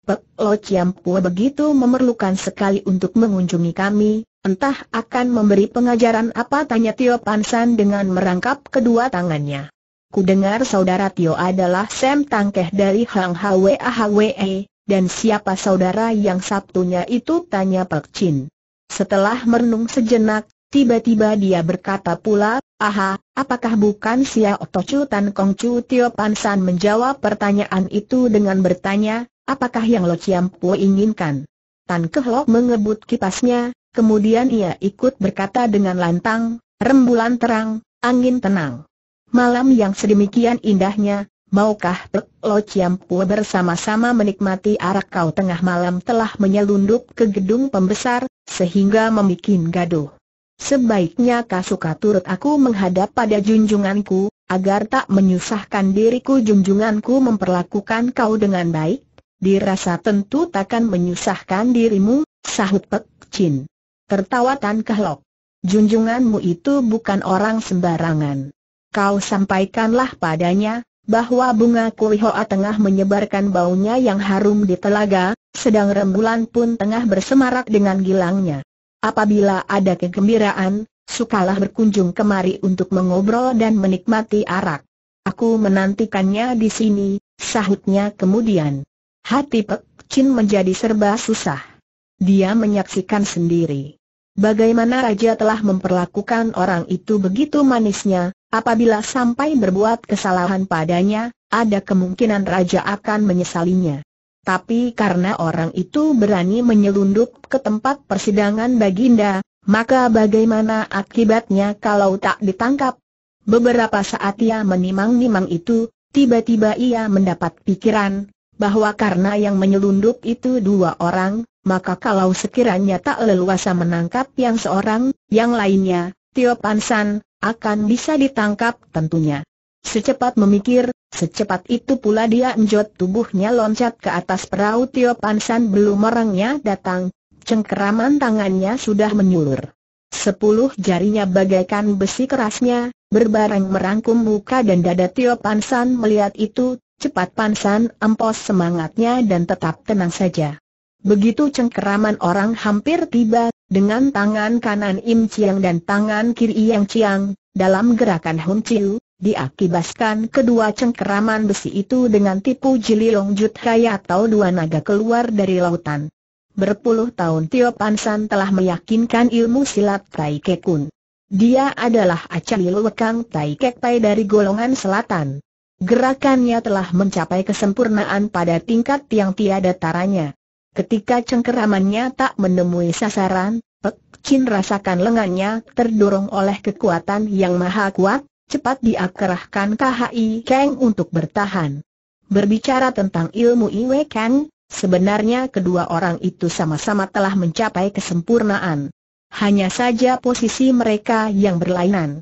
Pek Lo Pua begitu memerlukan sekali untuk mengunjungi kami, entah akan memberi pengajaran apa tanya Tio Pansan dengan merangkap kedua tangannya. Ku dengar saudara Tio adalah Sam Tangkeh dari Hang Hwe Ahwe, e, dan siapa saudara yang Sabtunya itu tanya Pak Chin. Setelah merenung sejenak, tiba-tiba dia berkata pula, aha, apakah bukan sia Otocu Tan Kong Chu Tio Pansan menjawab pertanyaan itu dengan bertanya, Apakah yang Lo Chiam inginkan? Tan Kehlok mengebut kipasnya, kemudian ia ikut berkata dengan lantang, rembulan terang, angin tenang. Malam yang sedemikian indahnya, maukah Lo Chiam bersama-sama menikmati arak kau tengah malam telah menyelundup ke gedung pembesar, sehingga membuat gaduh. Sebaiknya Kasuka turut aku menghadap pada junjunganku, agar tak menyusahkan diriku junjunganku memperlakukan kau dengan baik? dirasa tentu takkan menyusahkan dirimu, sahut Pek Chin. Tertawa Tan Kehlok. Junjunganmu itu bukan orang sembarangan. Kau sampaikanlah padanya, bahwa bunga kulihoa tengah menyebarkan baunya yang harum di telaga, sedang rembulan pun tengah bersemarak dengan gilangnya. Apabila ada kegembiraan, sukalah berkunjung kemari untuk mengobrol dan menikmati arak. Aku menantikannya di sini, sahutnya kemudian. Hati Pek Chin menjadi serba susah. Dia menyaksikan sendiri. Bagaimana Raja telah memperlakukan orang itu begitu manisnya, apabila sampai berbuat kesalahan padanya, ada kemungkinan Raja akan menyesalinya. Tapi karena orang itu berani menyelundup ke tempat persidangan Baginda, maka bagaimana akibatnya kalau tak ditangkap? Beberapa saat ia menimang-nimang itu, tiba-tiba ia mendapat pikiran, bahwa karena yang menyelundup itu dua orang, maka kalau sekiranya tak leluasa menangkap yang seorang, yang lainnya, Tio Pansan, akan bisa ditangkap tentunya. Secepat memikir, secepat itu pula dia enjot tubuhnya loncat ke atas perahu Tio Pansan belum merangnya datang, cengkeraman tangannya sudah menyulur. Sepuluh jarinya bagaikan besi kerasnya, berbareng merangkum muka dan dada Tio Pansan melihat itu, Cepat Pansan empos semangatnya dan tetap tenang saja. Begitu cengkeraman orang hampir tiba, dengan tangan kanan Im Chiang dan tangan kiri Yang Chiang, dalam gerakan Hun Chiu, diakibaskan kedua cengkeraman besi itu dengan tipu jili jut Kaya atau dua naga keluar dari lautan. Berpuluh tahun Tio Pansan telah meyakinkan ilmu silat Tai Kekun. Dia adalah Acali Lewekang Tai Kek Pai dari golongan selatan. Gerakannya telah mencapai kesempurnaan pada tingkat yang tiada taranya. Ketika cengkeramannya tak menemui sasaran, Pek Chin rasakan lengannya terdorong oleh kekuatan yang maha kuat, cepat diakerahkan KHI Kang untuk bertahan. Berbicara tentang ilmu Iwe Kang, sebenarnya kedua orang itu sama-sama telah mencapai kesempurnaan. Hanya saja posisi mereka yang berlainan.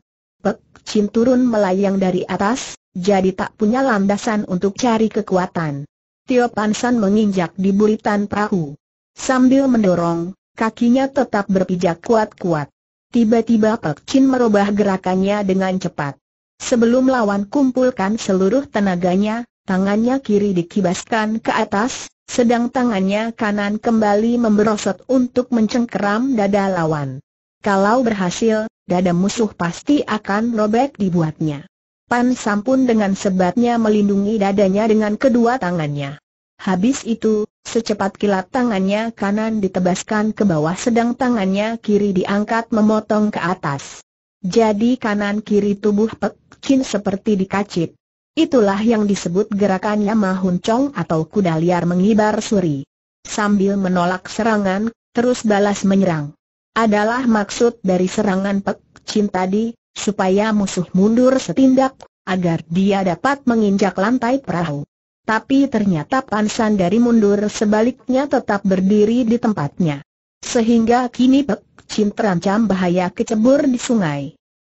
Cin turun melayang dari atas, jadi tak punya landasan untuk cari kekuatan. Tio Pansan menginjak di buritan perahu. Sambil mendorong, kakinya tetap berpijak kuat-kuat. Tiba-tiba Pek Cin merubah gerakannya dengan cepat. Sebelum lawan kumpulkan seluruh tenaganya, tangannya kiri dikibaskan ke atas, sedang tangannya kanan kembali memberosot untuk mencengkeram dada lawan. Kalau berhasil, dada musuh pasti akan robek dibuatnya. Pan Sampun dengan sebatnya melindungi dadanya dengan kedua tangannya. Habis itu, secepat kilat tangannya kanan ditebaskan ke bawah sedang tangannya kiri diangkat memotong ke atas. Jadi kanan kiri tubuh Pek Chin seperti dikacip. Itulah yang disebut gerakannya Mahun Chong atau kuda liar mengibar suri. Sambil menolak serangan, terus balas menyerang adalah maksud dari serangan Pek Chin tadi, supaya musuh mundur setindak, agar dia dapat menginjak lantai perahu. Tapi ternyata Pansan dari mundur sebaliknya tetap berdiri di tempatnya. Sehingga kini Pek Chin terancam bahaya kecebur di sungai.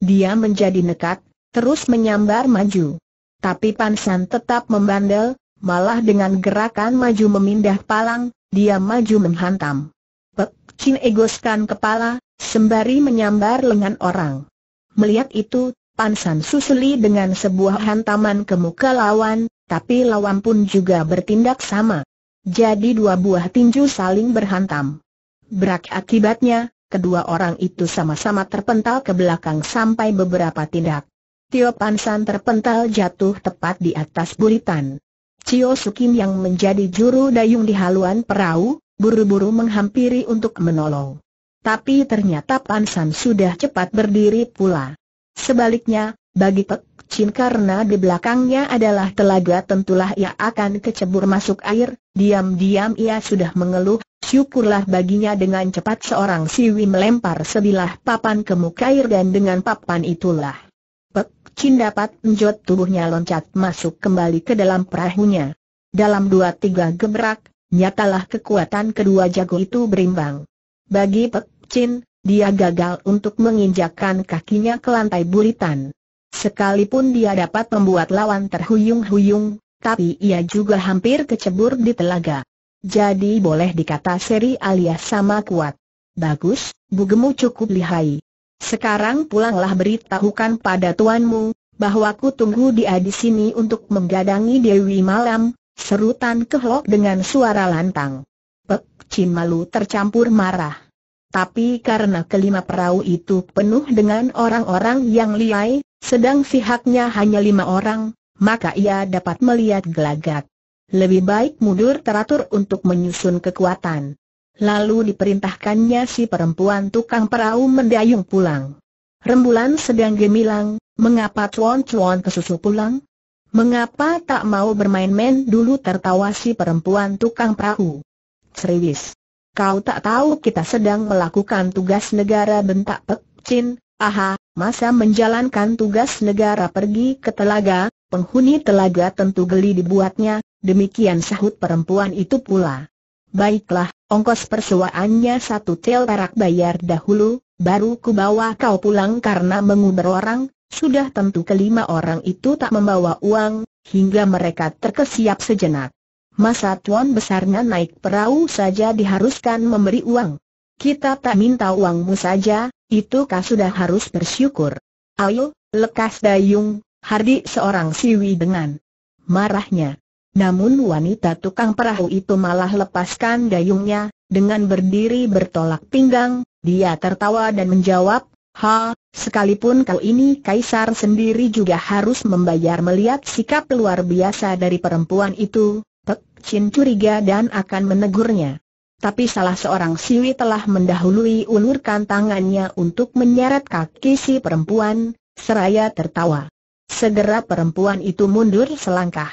Dia menjadi nekat, terus menyambar maju. Tapi Pansan tetap membandel, malah dengan gerakan maju memindah palang, dia maju menghantam. Pek Chin egoskan kepala, sembari menyambar lengan orang. Melihat itu, Pansan Susuli dengan sebuah hantaman ke muka lawan, tapi lawan pun juga bertindak sama. Jadi dua buah tinju saling berhantam. Berak akibatnya, kedua orang itu sama-sama terpental ke belakang sampai beberapa tindak. Tio Pansan terpental jatuh tepat di atas bulitan. Cio Sukim yang menjadi juru dayung di haluan perahu, buru-buru menghampiri untuk menolong. Tapi ternyata San sudah cepat berdiri pula. Sebaliknya, bagi Pek Chin karena di belakangnya adalah telaga tentulah ia akan kecebur masuk air, diam-diam ia sudah mengeluh, syukurlah baginya dengan cepat seorang siwi melempar sebilah papan ke muka air dan dengan papan itulah. Pek Chin dapat menjot tubuhnya loncat masuk kembali ke dalam perahunya. Dalam dua tiga gebrak, Nyatalah kekuatan kedua jago itu berimbang. Bagi Pek Chin, dia gagal untuk menginjakkan kakinya ke lantai buritan. Sekalipun dia dapat membuat lawan terhuyung-huyung, tapi ia juga hampir kecebur di telaga. Jadi boleh dikata seri alias sama kuat. Bagus, bugemu cukup lihai. Sekarang pulanglah beritahukan pada tuanmu, bahwa ku tunggu dia di sini untuk menggadangi Dewi Malam, Serutan Tan Kehlok dengan suara lantang. Pek Chin malu tercampur marah. Tapi karena kelima perahu itu penuh dengan orang-orang yang liai, sedang pihaknya hanya lima orang, maka ia dapat melihat gelagat. Lebih baik mundur teratur untuk menyusun kekuatan. Lalu diperintahkannya si perempuan tukang perahu mendayung pulang. Rembulan sedang gemilang, mengapa cuan-cuan kesusu pulang? Mengapa tak mau bermain-main dulu tertawa si perempuan tukang perahu? Seriwis. Kau tak tahu kita sedang melakukan tugas negara bentak Pek Chin, aha, masa menjalankan tugas negara pergi ke telaga, penghuni telaga tentu geli dibuatnya, demikian sahut perempuan itu pula. Baiklah, ongkos persewaannya satu tel perak bayar dahulu, baru kubawa kau pulang karena mengubur orang, sudah tentu kelima orang itu tak membawa uang, hingga mereka terkesiap sejenak. Masa tuan besarnya naik perahu saja diharuskan memberi uang. Kita tak minta uangmu saja, itu kah sudah harus bersyukur. Ayo, lekas dayung, Hardi seorang siwi dengan marahnya. Namun wanita tukang perahu itu malah lepaskan dayungnya, dengan berdiri bertolak pinggang, dia tertawa dan menjawab, Ha, sekalipun kau ini kaisar sendiri juga harus membayar melihat sikap luar biasa dari perempuan itu, Pek Chin curiga dan akan menegurnya. Tapi salah seorang siwi telah mendahului ulurkan tangannya untuk menyeret kaki si perempuan, seraya tertawa. Segera perempuan itu mundur selangkah.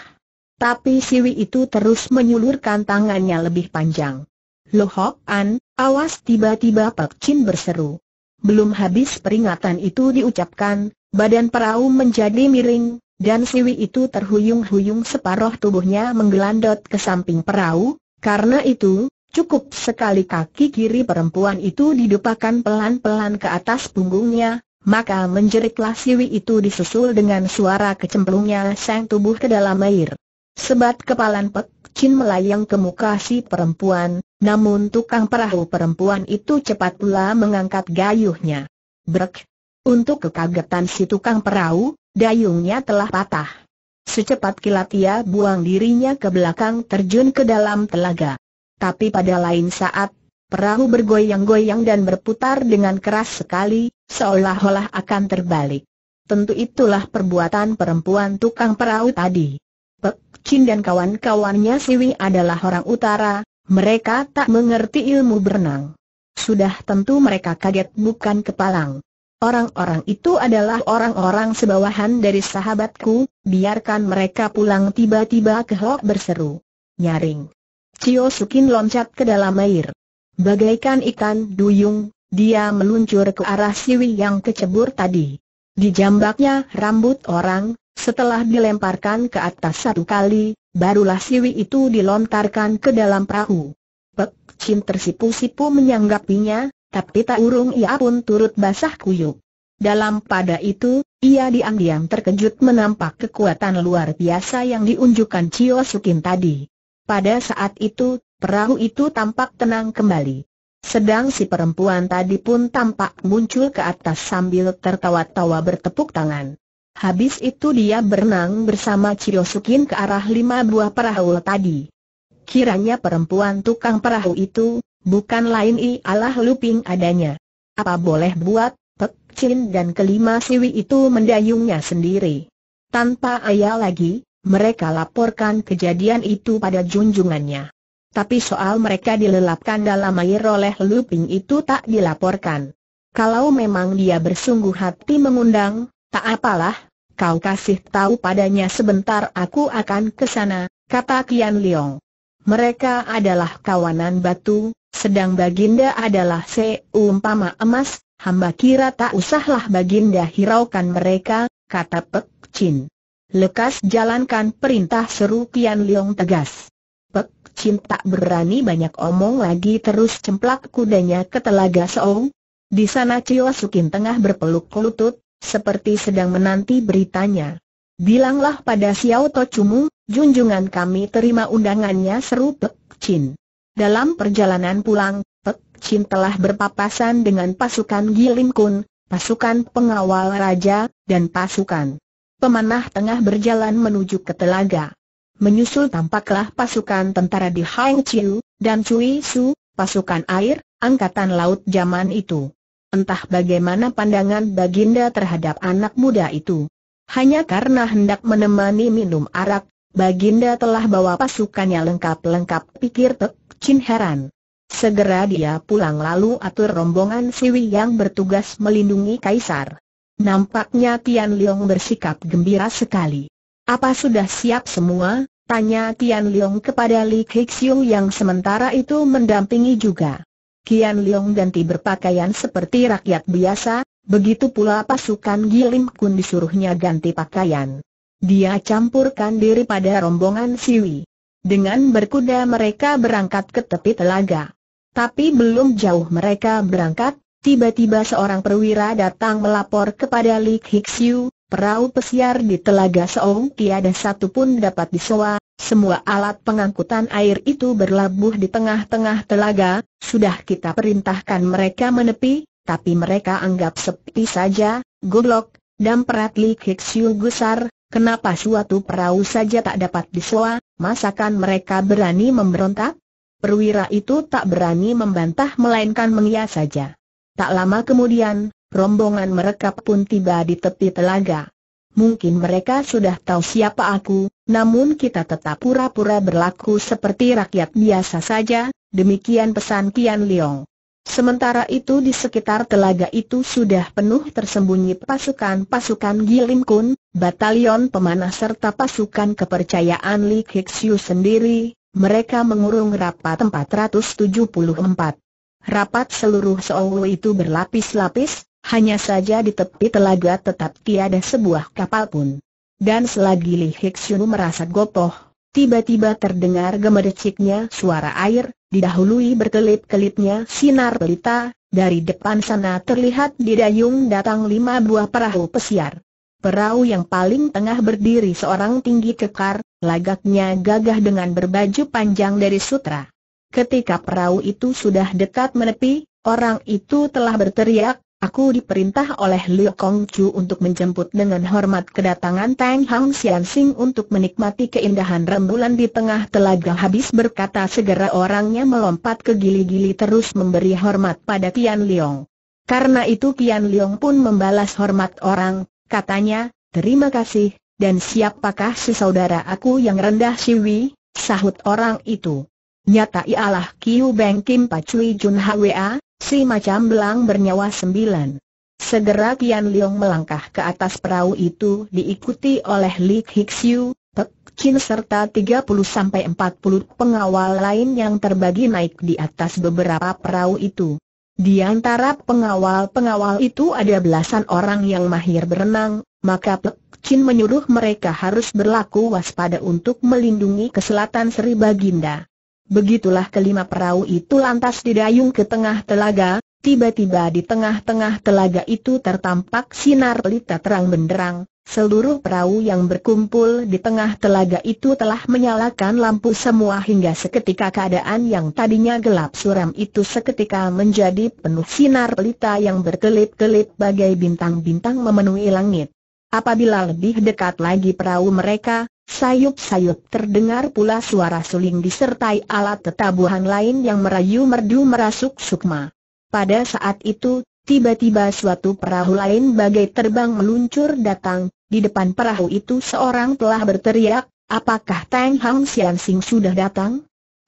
Tapi siwi itu terus menyulurkan tangannya lebih panjang. Lohok An, awas tiba-tiba Pek Chin berseru. Belum habis peringatan itu diucapkan, badan perahu menjadi miring, dan siwi itu terhuyung-huyung separuh tubuhnya menggelandot ke samping perahu, karena itu, cukup sekali kaki kiri perempuan itu didupakan pelan-pelan ke atas punggungnya, maka menjeriklah siwi itu disusul dengan suara kecemplungnya sang tubuh ke dalam air. Sebat kepalan Pek Chin melayang ke muka si perempuan, namun tukang perahu perempuan itu cepat pula mengangkat gayuhnya. Brek! Untuk kekagetan si tukang perahu, dayungnya telah patah. Secepat kilat ia buang dirinya ke belakang terjun ke dalam telaga. Tapi pada lain saat, perahu bergoyang-goyang dan berputar dengan keras sekali, seolah-olah akan terbalik. Tentu itulah perbuatan perempuan tukang perahu tadi. Chin dan kawan-kawannya Siwi adalah orang utara, mereka tak mengerti ilmu berenang. Sudah tentu mereka kaget bukan kepalang. Orang-orang itu adalah orang-orang sebawahan dari sahabatku, biarkan mereka pulang tiba-tiba ke Hok berseru. Nyaring. Cio Sukin loncat ke dalam air. Bagaikan ikan duyung, dia meluncur ke arah siwi yang kecebur tadi. Di jambaknya rambut orang, setelah dilemparkan ke atas satu kali, barulah siwi itu dilontarkan ke dalam perahu. Pek Chin tersipu-sipu menyanggapinya, tapi tak urung ia pun turut basah kuyuk. Dalam pada itu, ia diam-diam terkejut menampak kekuatan luar biasa yang diunjukkan Chio Sukin tadi. Pada saat itu, perahu itu tampak tenang kembali. Sedang si perempuan tadi pun tampak muncul ke atas sambil tertawa-tawa bertepuk tangan. Habis itu dia berenang bersama Sukin ke arah lima buah perahu tadi. Kiranya perempuan tukang perahu itu, bukan lain ialah Luping adanya. Apa boleh buat, Pek Chin dan kelima siwi itu mendayungnya sendiri. Tanpa ayah lagi, mereka laporkan kejadian itu pada junjungannya. Tapi soal mereka dilelapkan dalam air oleh Luping itu tak dilaporkan. Kalau memang dia bersungguh hati mengundang, Tak apalah, kau kasih tahu padanya sebentar aku akan ke sana, kata Kian Leong. Mereka adalah kawanan batu, sedang Baginda adalah seumpama emas, hamba kira tak usahlah Baginda hiraukan mereka, kata Pek Chin. Lekas jalankan perintah seru Kian Leong tegas. Pek Chin tak berani banyak omong lagi terus cemplak kudanya ke telaga seong. Di sana Cio Sukin tengah berpeluk lutut, seperti sedang menanti beritanya. Bilanglah pada Xiao To junjungan kami terima undangannya seru Pek Chin. Dalam perjalanan pulang, Pek Chin telah berpapasan dengan pasukan Gilin Kun, pasukan pengawal raja, dan pasukan pemanah tengah berjalan menuju ke telaga. Menyusul tampaklah pasukan tentara di Hang Chiu, dan Cui Su, pasukan air, angkatan laut zaman itu entah bagaimana pandangan Baginda terhadap anak muda itu. Hanya karena hendak menemani minum arak, Baginda telah bawa pasukannya lengkap-lengkap pikir Tek Chin heran. Segera dia pulang lalu atur rombongan Siwi yang bertugas melindungi Kaisar. Nampaknya Tian Leong bersikap gembira sekali. Apa sudah siap semua? Tanya Tian Leong kepada Li Kexiu yang sementara itu mendampingi juga. Kian Leong ganti berpakaian seperti rakyat biasa, begitu pula pasukan Gilim Kun disuruhnya ganti pakaian. Dia campurkan diri pada rombongan Siwi. Dengan berkuda mereka berangkat ke tepi telaga. Tapi belum jauh mereka berangkat, tiba-tiba seorang perwira datang melapor kepada Li Hixiu, Perahu pesiar di Telaga Seong tiada satu pun dapat disewa, semua alat pengangkutan air itu berlabuh di tengah-tengah telaga, sudah kita perintahkan mereka menepi, tapi mereka anggap sepi saja, goblok, dan peratli Li gusar, kenapa suatu perahu saja tak dapat disewa, masakan mereka berani memberontak? Perwira itu tak berani membantah melainkan mengias saja. Tak lama kemudian, rombongan mereka pun tiba di tepi telaga. Mungkin mereka sudah tahu siapa aku, namun kita tetap pura-pura berlaku seperti rakyat biasa saja, demikian pesan Kian Leong. Sementara itu di sekitar telaga itu sudah penuh tersembunyi pasukan-pasukan Gilim Kun, batalion pemanah serta pasukan kepercayaan Li Kixiu sendiri, mereka mengurung rapat 474. Rapat seluruh Seoul itu berlapis-lapis, hanya saja di tepi telaga tetap tiada sebuah kapal pun. Dan selagi Li Hixiu merasa gopoh, tiba-tiba terdengar gemericiknya suara air, didahului berkelip-kelipnya sinar pelita, dari depan sana terlihat didayung datang lima buah perahu pesiar. Perahu yang paling tengah berdiri seorang tinggi kekar, lagaknya gagah dengan berbaju panjang dari sutra. Ketika perahu itu sudah dekat menepi, orang itu telah berteriak, Aku diperintah oleh Liu Kongcu untuk menjemput dengan hormat kedatangan Tang Hang Xian Xing untuk menikmati keindahan rembulan di tengah telaga habis berkata segera orangnya melompat ke gili-gili terus memberi hormat pada Tian Liong. Karena itu Tian Liong pun membalas hormat orang, katanya, terima kasih, dan siapakah si saudara aku yang rendah siwi, sahut orang itu. Nyata ialah Kiu Beng Kim Pacui Jun Hwa, Si macam belang bernyawa sembilan. Segera Tian Liang melangkah ke atas perahu itu diikuti oleh Li Hixiu, Pek Chin serta 30-40 pengawal lain yang terbagi naik di atas beberapa perahu itu. Di antara pengawal-pengawal itu ada belasan orang yang mahir berenang, maka Pek Chin menyuruh mereka harus berlaku waspada untuk melindungi keselatan Sri Baginda. Begitulah kelima perahu itu lantas didayung ke tengah telaga, tiba-tiba di tengah-tengah telaga itu tertampak sinar pelita terang benderang, seluruh perahu yang berkumpul di tengah telaga itu telah menyalakan lampu semua hingga seketika keadaan yang tadinya gelap suram itu seketika menjadi penuh sinar pelita yang berkelip-kelip bagai bintang-bintang memenuhi langit. Apabila lebih dekat lagi perahu mereka, sayup-sayup terdengar pula suara suling disertai alat tetabuhan lain yang merayu merdu merasuk sukma. Pada saat itu, tiba-tiba suatu perahu lain bagai terbang meluncur datang, di depan perahu itu seorang telah berteriak, apakah Tang Hang Sian Sing sudah datang?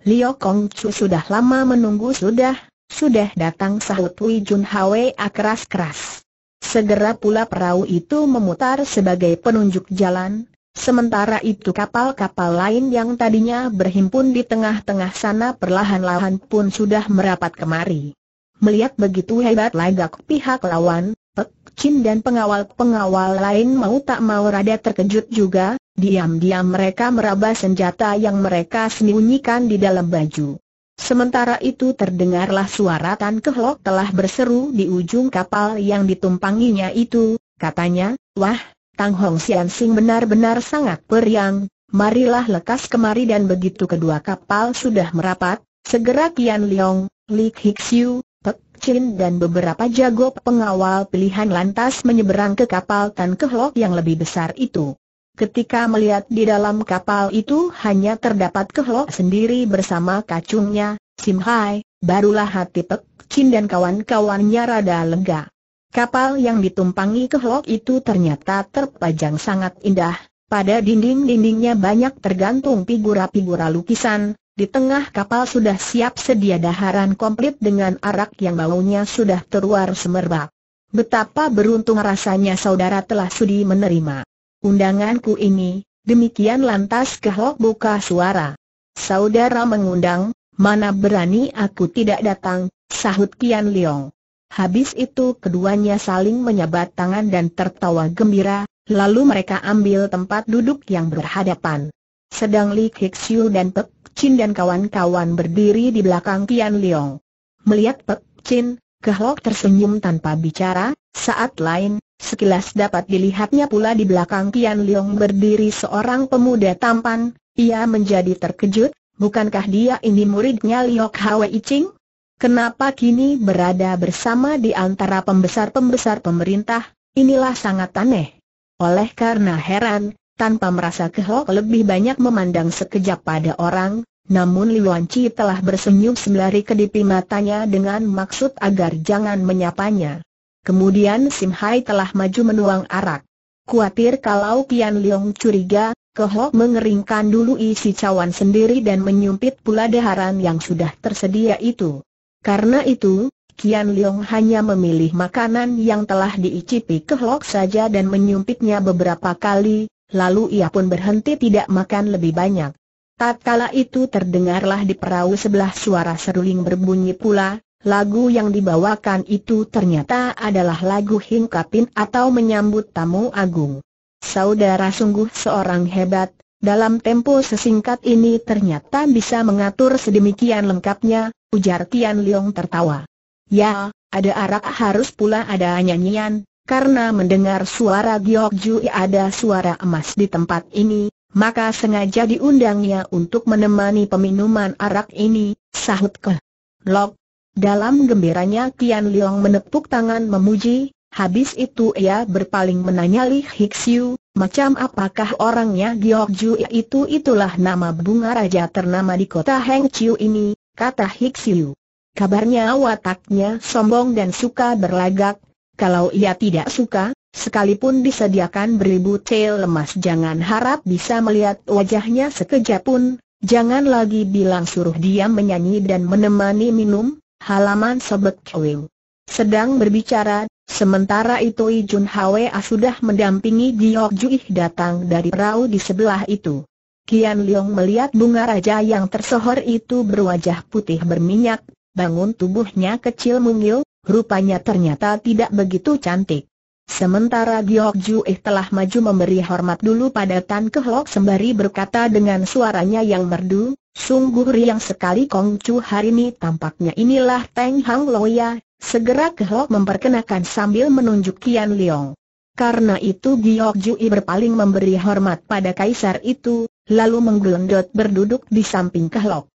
Liu Kong Chu sudah lama menunggu sudah, sudah datang sahut Wei Jun Hwa keras-keras. Segera pula perahu itu memutar sebagai penunjuk jalan, sementara itu kapal-kapal lain yang tadinya berhimpun di tengah-tengah sana perlahan-lahan pun sudah merapat kemari. Melihat begitu hebat lagak pihak lawan, Pek Chin dan pengawal-pengawal lain mau tak mau rada terkejut juga, diam-diam mereka meraba senjata yang mereka sembunyikan di dalam baju. Sementara itu terdengarlah suara Tan Kehlok telah berseru di ujung kapal yang ditumpanginya itu, katanya, Wah, Tang Hong Sian Sing benar-benar sangat periang, marilah lekas kemari dan begitu kedua kapal sudah merapat, segera Kian Leong, Li Hixiu, Pek Chin dan beberapa jago pengawal pilihan lantas menyeberang ke kapal Tan Kehlok yang lebih besar itu. Ketika melihat di dalam kapal itu hanya terdapat Kehlok sendiri bersama kacungnya, Sim Hai, barulah hati Pek Chin dan kawan-kawannya rada lega. Kapal yang ditumpangi Kehlok itu ternyata terpajang sangat indah, pada dinding-dindingnya banyak tergantung figura-figura lukisan, di tengah kapal sudah siap sedia daharan komplit dengan arak yang baunya sudah teruar semerbak. Betapa beruntung rasanya saudara telah sudi menerima. Undanganku ini, demikian lantas Kehok buka suara. Saudara mengundang, mana berani aku tidak datang, sahut Kian Leong. Habis itu keduanya saling menyabat tangan dan tertawa gembira, lalu mereka ambil tempat duduk yang berhadapan. Sedang Li Kixiu dan Pek Chin dan kawan-kawan berdiri di belakang Kian Leong. Melihat Pek Chin, Kehlok tersenyum tanpa bicara, saat lain, Sekilas dapat dilihatnya pula di belakang Kian Leong berdiri seorang pemuda tampan, ia menjadi terkejut, bukankah dia ini muridnya Liok Hwei Ching? Kenapa kini berada bersama di antara pembesar-pembesar pemerintah, inilah sangat aneh. Oleh karena heran, tanpa merasa kehok lebih banyak memandang sekejap pada orang, namun Liwan Chi telah bersenyum sembari kedipi matanya dengan maksud agar jangan menyapanya. Kemudian Sim Hai telah maju menuang arak. Kuatir kalau Kian Leong curiga, Keho mengeringkan dulu isi cawan sendiri dan menyumpit pula daharan yang sudah tersedia itu. Karena itu, Kian Leong hanya memilih makanan yang telah diicipi kehlok saja dan menyumpitnya beberapa kali, lalu ia pun berhenti tidak makan lebih banyak. Tatkala itu terdengarlah di perahu sebelah suara seruling berbunyi pula, Lagu yang dibawakan itu ternyata adalah lagu hingkapin atau menyambut tamu agung. Saudara sungguh seorang hebat, dalam tempo sesingkat ini ternyata bisa mengatur sedemikian lengkapnya, ujar Tian Leong tertawa. Ya, ada arak harus pula ada nyanyian, karena mendengar suara Giok Jui ada suara emas di tempat ini, maka sengaja diundangnya untuk menemani peminuman arak ini, sahut ke. Lok, dalam gembiranya Tian Liang menepuk tangan memuji, habis itu ia berpaling menanya Li Hixiu, macam apakah orangnya Giok Ju itu itulah nama bunga raja ternama di kota Heng Chiu ini, kata Hixiu. Kabarnya wataknya sombong dan suka berlagak, kalau ia tidak suka, sekalipun disediakan beribu tail lemas jangan harap bisa melihat wajahnya sekejap pun, jangan lagi bilang suruh dia menyanyi dan menemani minum, halaman Sobat Kewing. Sedang berbicara, sementara itu I Jun Hwa sudah mendampingi Giok Juih datang dari perahu di sebelah itu. Kian Leong melihat bunga raja yang tersohor itu berwajah putih berminyak, bangun tubuhnya kecil mungil, rupanya ternyata tidak begitu cantik. Sementara Giok Juih telah maju memberi hormat dulu pada Tan Kehlok sembari berkata dengan suaranya yang merdu, sungguh riang sekali Kong Chu hari ini tampaknya inilah Teng Hang Loya, segera Kehlok memperkenakan sambil menunjuk Kian Leong. Karena itu Giok Jui berpaling memberi hormat pada kaisar itu, lalu menggelendot berduduk di samping Kehlok.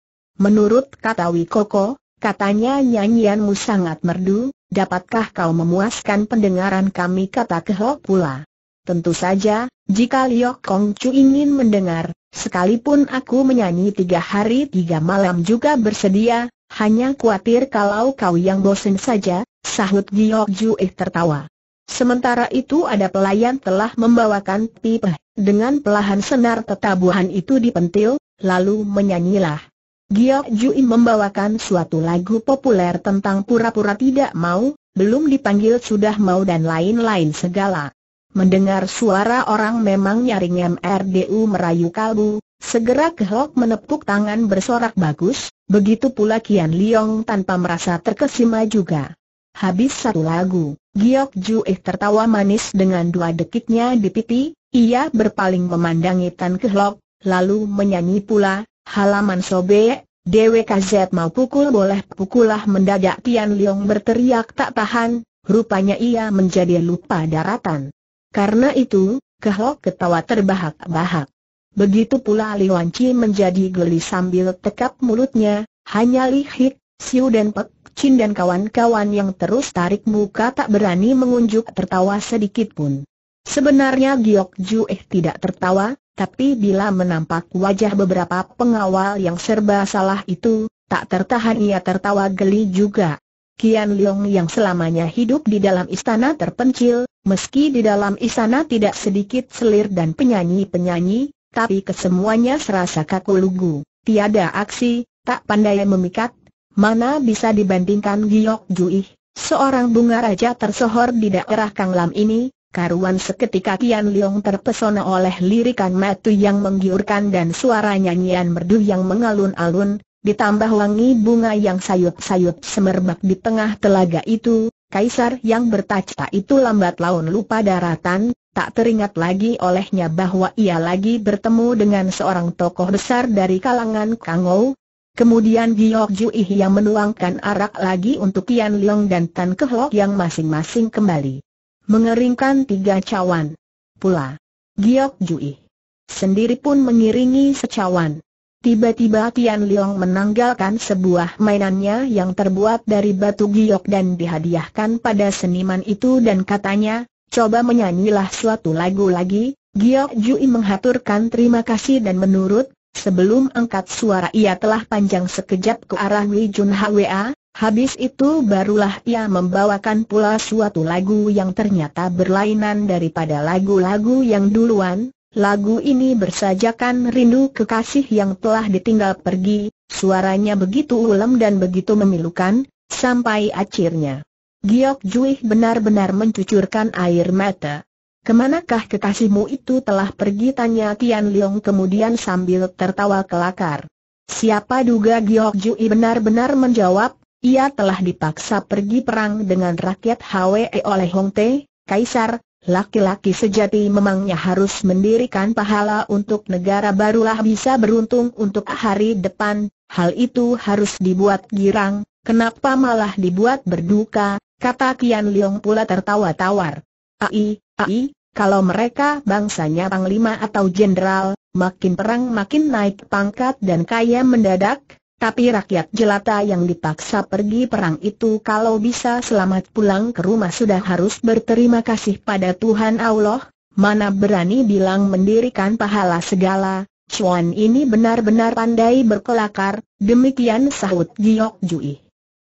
Menurut kata Wikoko, Katanya nyanyianmu sangat merdu, dapatkah kau memuaskan pendengaran kami kata Kehok pula. Tentu saja, jika Liok Kong Chu ingin mendengar, sekalipun aku menyanyi tiga hari tiga malam juga bersedia, hanya khawatir kalau kau yang bosan saja, sahut Giok eh tertawa. Sementara itu ada pelayan telah membawakan pipa, dengan pelahan senar tetabuhan itu dipentil, lalu menyanyilah. Giok Jui membawakan suatu lagu populer tentang pura-pura tidak mau, belum dipanggil sudah mau dan lain-lain segala. Mendengar suara orang memang nyaring MRDU merayu kalbu, segera Kehok menepuk tangan bersorak bagus, begitu pula Kian Liong tanpa merasa terkesima juga. Habis satu lagu, Giok Juih tertawa manis dengan dua dekiknya di pipi, ia berpaling memandangi Tan Kehlok, lalu menyanyi pula, Halaman Sobe, DWKZ mau pukul boleh pukullah mendadak Tian Leong berteriak tak tahan, rupanya ia menjadi lupa daratan. Karena itu, kehlok ketawa terbahak-bahak. Begitu pula Li Chi menjadi geli sambil tekap mulutnya, hanya Li Hik, Siu dan Pek Chin dan kawan-kawan yang terus tarik muka tak berani mengunjuk tertawa sedikitpun. Sebenarnya Giok Ju eh tidak tertawa, tapi bila menampak wajah beberapa pengawal yang serba salah itu, tak tertahan ia tertawa geli juga. Kian Leong yang selamanya hidup di dalam istana terpencil, meski di dalam istana tidak sedikit selir dan penyanyi-penyanyi, tapi kesemuanya serasa kaku lugu, tiada aksi, tak pandai memikat, mana bisa dibandingkan Giok Juih, seorang bunga raja tersohor di daerah Kang Lam ini, karuan seketika Kian Leong terpesona oleh lirikan matu yang menggiurkan dan suara nyanyian merdu yang mengalun-alun, ditambah wangi bunga yang sayup-sayup semerbak di tengah telaga itu, kaisar yang bertaca itu lambat laun lupa daratan, tak teringat lagi olehnya bahwa ia lagi bertemu dengan seorang tokoh besar dari kalangan Kangou, Kemudian Giok Ih yang menuangkan arak lagi untuk Kian Leong dan Tan Kehlok yang masing-masing kembali mengeringkan tiga cawan. Pula, Giok Jui sendiri pun mengiringi secawan. Tiba-tiba Tian Liong menanggalkan sebuah mainannya yang terbuat dari batu giok dan dihadiahkan pada seniman itu dan katanya, coba menyanyilah suatu lagu lagi, Giok Jui menghaturkan terima kasih dan menurut, sebelum angkat suara ia telah panjang sekejap ke arah Wei Jun Hwa, Habis itu barulah ia membawakan pula suatu lagu yang ternyata berlainan daripada lagu-lagu yang duluan. Lagu ini bersajakan rindu kekasih yang telah ditinggal pergi, suaranya begitu ulem dan begitu memilukan, sampai akhirnya. Giok Jui benar-benar mencucurkan air mata. Kemanakah kekasihmu itu telah pergi tanya Tian Leong kemudian sambil tertawa kelakar. Siapa duga Giok Jui benar-benar menjawab, ia telah dipaksa pergi perang dengan rakyat Hwe oleh Hong Te, Kaisar, Laki-laki sejati memangnya harus mendirikan pahala untuk negara barulah bisa beruntung untuk hari depan, hal itu harus dibuat girang, kenapa malah dibuat berduka, kata Kian Leong pula tertawa tawar. Ai, ai, kalau mereka bangsanya panglima atau jenderal, makin perang makin naik pangkat dan kaya mendadak, tapi rakyat jelata yang dipaksa pergi perang itu kalau bisa selamat pulang ke rumah sudah harus berterima kasih pada Tuhan Allah, mana berani bilang mendirikan pahala segala, Chuan ini benar-benar pandai berkelakar, demikian sahut Giok Jui.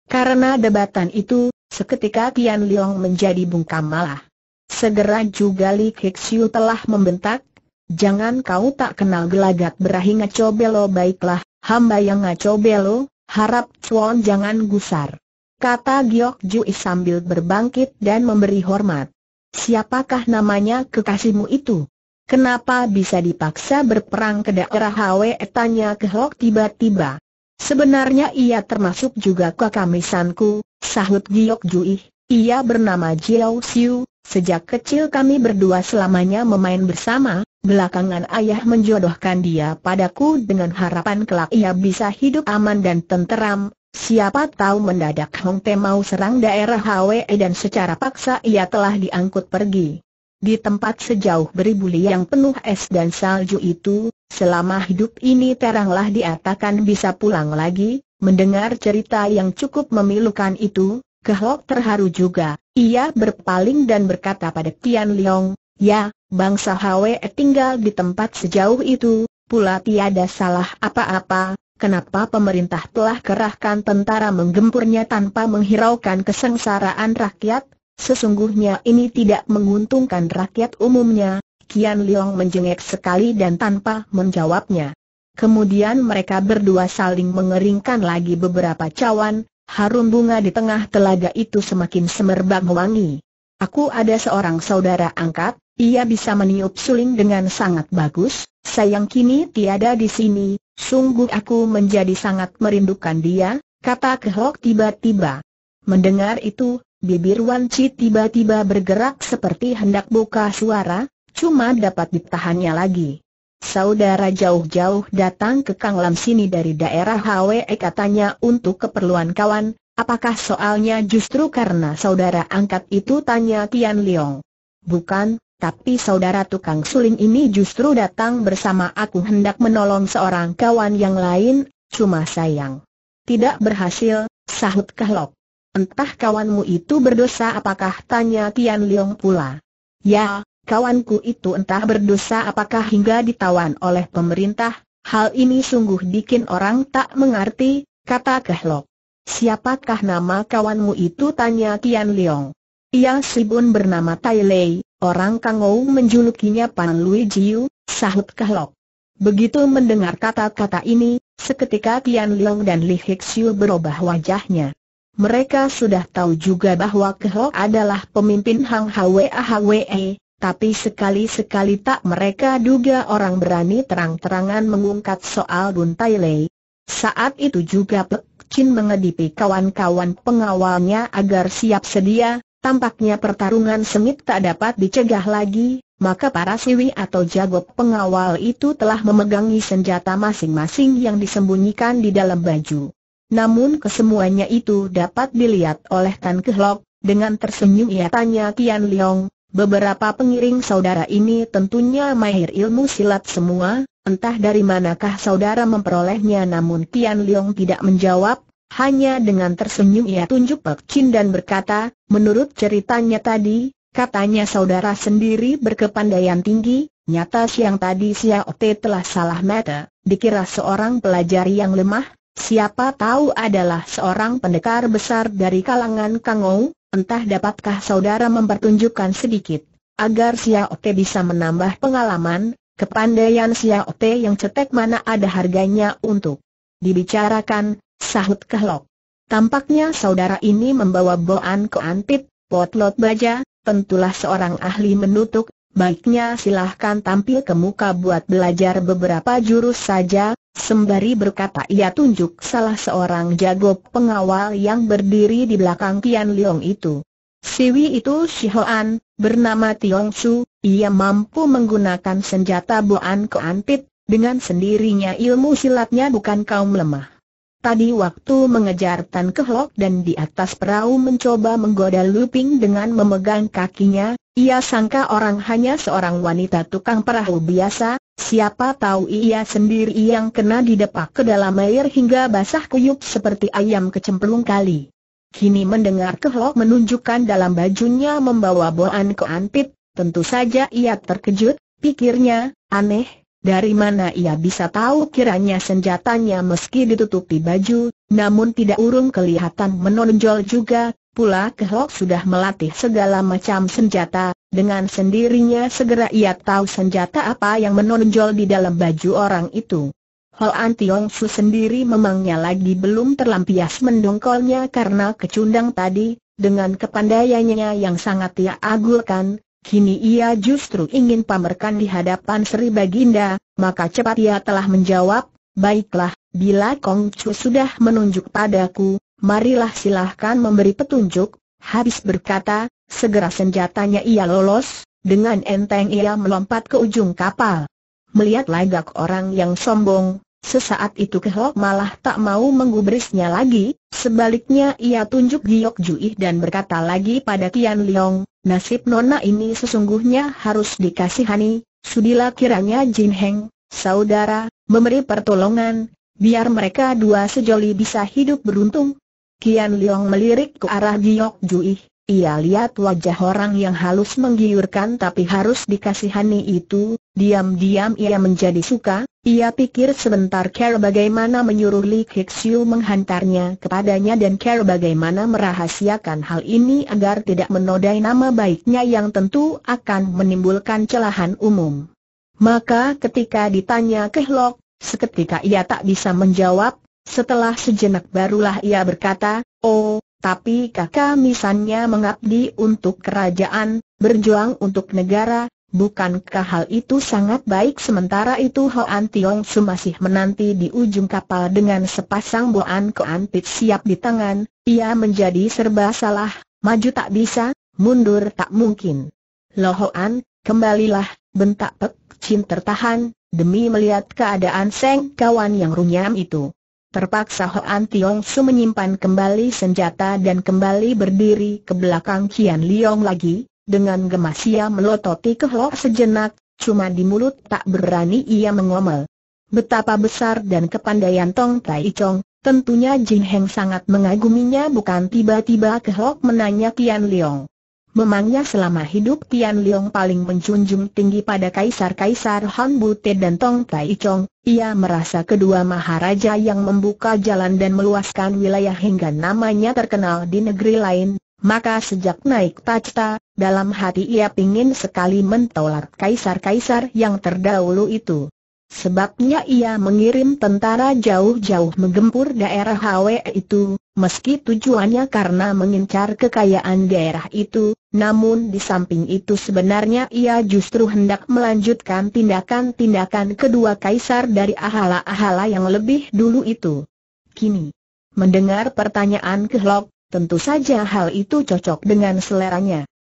Karena debatan itu, seketika Tian Liang menjadi bungkam malah. Segera juga Li Kixiu telah membentak, Jangan kau tak kenal gelagat berahi coba lo baiklah, Hamba yang ngaco belo, harap cuan jangan gusar. Kata Giok Jui sambil berbangkit dan memberi hormat. Siapakah namanya kekasihmu itu? Kenapa bisa dipaksa berperang ke daerah Hwe? Tanya Kehok tiba-tiba. Sebenarnya ia termasuk juga kekamisanku, sahut Giok Jui. Ia bernama Jiao Xiu, Sejak kecil kami berdua selamanya memain bersama, belakangan ayah menjodohkan dia padaku dengan harapan kelak ia bisa hidup aman dan tenteram, siapa tahu mendadak Hong Te mau serang daerah HWE dan secara paksa ia telah diangkut pergi. Di tempat sejauh beribu liang penuh es dan salju itu, selama hidup ini teranglah diatakan bisa pulang lagi, mendengar cerita yang cukup memilukan itu, Kehlok terharu juga, ia berpaling dan berkata pada Tian Liang, Ya, bangsa Hwe tinggal di tempat sejauh itu, pula tiada salah apa-apa, kenapa pemerintah telah kerahkan tentara menggempurnya tanpa menghiraukan kesengsaraan rakyat? Sesungguhnya ini tidak menguntungkan rakyat umumnya, Kian Liang menjengek sekali dan tanpa menjawabnya. Kemudian mereka berdua saling mengeringkan lagi beberapa cawan, harum bunga di tengah telaga itu semakin semerbak wangi. Aku ada seorang saudara angkat, ia bisa meniup suling dengan sangat bagus, sayang kini tiada di sini, sungguh aku menjadi sangat merindukan dia, kata Kehok tiba-tiba. Mendengar itu, bibir Wan Chi tiba-tiba bergerak seperti hendak buka suara, cuma dapat ditahannya lagi. Saudara jauh-jauh datang ke Kang Lam sini dari daerah HWE katanya untuk keperluan kawan, apakah soalnya justru karena saudara angkat itu tanya Tian Liang. Bukan, tapi saudara tukang suling ini justru datang bersama aku hendak menolong seorang kawan yang lain, cuma sayang. Tidak berhasil, sahut Kahlok. Entah kawanmu itu berdosa apakah tanya Tian Liang pula. Ya, kawanku itu entah berdosa apakah hingga ditawan oleh pemerintah, hal ini sungguh bikin orang tak mengerti, kata Kehlok. Siapakah nama kawanmu itu tanya Tian Leong. Yang Sibun bernama Tai Lei, orang Kangou menjulukinya Pan Lui Jiu, sahut Kehlok. Begitu mendengar kata-kata ini, seketika Tian Leong dan Li Hik berubah wajahnya. Mereka sudah tahu juga bahwa Kehlok adalah pemimpin Hang Hwa Hwa. E, tapi sekali-sekali tak mereka duga orang berani terang-terangan mengungkap soal Dun Tai Lei. Saat itu juga Pek Chin mengedipi kawan-kawan pengawalnya agar siap sedia, tampaknya pertarungan sengit tak dapat dicegah lagi, maka para siwi atau jago pengawal itu telah memegangi senjata masing-masing yang disembunyikan di dalam baju. Namun kesemuanya itu dapat dilihat oleh Tan Kehlok, dengan tersenyum ia tanya Tian Liang. Beberapa pengiring saudara ini tentunya mahir ilmu silat semua, entah dari manakah saudara memperolehnya namun Tian Leong tidak menjawab, hanya dengan tersenyum ia tunjuk Pek Chin dan berkata, menurut ceritanya tadi, katanya saudara sendiri berkepandaian tinggi, nyata siang tadi Xiao Te telah salah mata, dikira seorang pelajar yang lemah, siapa tahu adalah seorang pendekar besar dari kalangan Kangou, Entah dapatkah saudara mempertunjukkan sedikit, agar Ote bisa menambah pengalaman, kepandaian Ote yang cetek mana ada harganya untuk dibicarakan, sahut Kehlok. Tampaknya saudara ini membawa boan ke antit, potlot baja, tentulah seorang ahli menutup, baiknya silahkan tampil ke muka buat belajar beberapa jurus saja, Sembari berkata ia tunjuk salah seorang jago pengawal yang berdiri di belakang Tian Leong itu. Siwi itu Hoan, bernama Tiong Su, ia mampu menggunakan senjata buan Antit, dengan sendirinya ilmu silatnya bukan kaum lemah. Tadi waktu mengejar Tan Kehlok dan di atas perahu mencoba menggoda Luping dengan memegang kakinya, ia sangka orang hanya seorang wanita tukang perahu biasa, siapa tahu ia sendiri yang kena didepak ke dalam air hingga basah kuyup seperti ayam kecemplung kali. Kini mendengar Kehlok menunjukkan dalam bajunya membawa boan ke antip, tentu saja ia terkejut, pikirnya, aneh, dari mana ia bisa tahu kiranya senjatanya meski ditutupi baju, namun tidak urung kelihatan menonjol juga, Pula kehlok sudah melatih segala macam senjata, dengan sendirinya segera ia tahu senjata apa yang menonjol di dalam baju orang itu. Hoan Tiong Su sendiri memangnya lagi belum terlampias mendongkolnya karena kecundang tadi, dengan kepandaiannya yang sangat ia agulkan, kini ia justru ingin pamerkan di hadapan Sri Baginda, maka cepat ia telah menjawab, Baiklah, bila Kong Chu sudah menunjuk padaku, marilah silahkan memberi petunjuk, habis berkata, segera senjatanya ia lolos, dengan enteng ia melompat ke ujung kapal. Melihat lagak orang yang sombong, sesaat itu Kehok malah tak mau menggubrisnya lagi, sebaliknya ia tunjuk Giok Juih dan berkata lagi pada Tian Leong, nasib nona ini sesungguhnya harus dikasihani, sudilah kiranya Jin Heng, saudara, memberi pertolongan, biar mereka dua sejoli bisa hidup beruntung, Kian Liong melirik ke arah Giok Jui. Ia lihat wajah orang yang halus menggiurkan tapi harus dikasihani itu, diam-diam ia menjadi suka, ia pikir sebentar Care bagaimana menyuruh Li Hixiu menghantarnya kepadanya dan Care bagaimana merahasiakan hal ini agar tidak menodai nama baiknya yang tentu akan menimbulkan celahan umum. Maka ketika ditanya ke Kehlok, seketika ia tak bisa menjawab, setelah sejenak barulah ia berkata, Oh, tapi kakak misalnya mengabdi untuk kerajaan, berjuang untuk negara, bukankah hal itu sangat baik sementara itu Hoan Tiong Su masih menanti di ujung kapal dengan sepasang buan keantit siap di tangan, ia menjadi serba salah, maju tak bisa, mundur tak mungkin. An, kembalilah, bentak Pek Chin tertahan, demi melihat keadaan Seng kawan yang runyam itu. Terpaksa Hoan Tiong Su menyimpan kembali senjata dan kembali berdiri ke belakang Kian Liong lagi, dengan gemas ia melototi ke Ho sejenak, cuma di mulut tak berani ia mengomel. Betapa besar dan kepandaian Tong Tai Chong, tentunya Jin Heng sangat mengaguminya bukan tiba-tiba ke Ho menanya Kian Liong. Memangnya selama hidup Tian Liang paling menjunjung tinggi pada kaisar-kaisar Han Bute dan Tong Tai Chong, ia merasa kedua maharaja yang membuka jalan dan meluaskan wilayah hingga namanya terkenal di negeri lain, maka sejak naik tahta, dalam hati ia ingin sekali mentolak kaisar-kaisar yang terdahulu itu. Sebabnya ia mengirim tentara jauh-jauh menggempur daerah Hwe itu, meski tujuannya karena mengincar kekayaan daerah itu, namun di samping itu sebenarnya ia justru hendak melanjutkan tindakan-tindakan kedua kaisar dari ahala-ahala yang lebih dulu itu. Kini, mendengar pertanyaan Kehlok, tentu saja hal itu cocok dengan seleranya.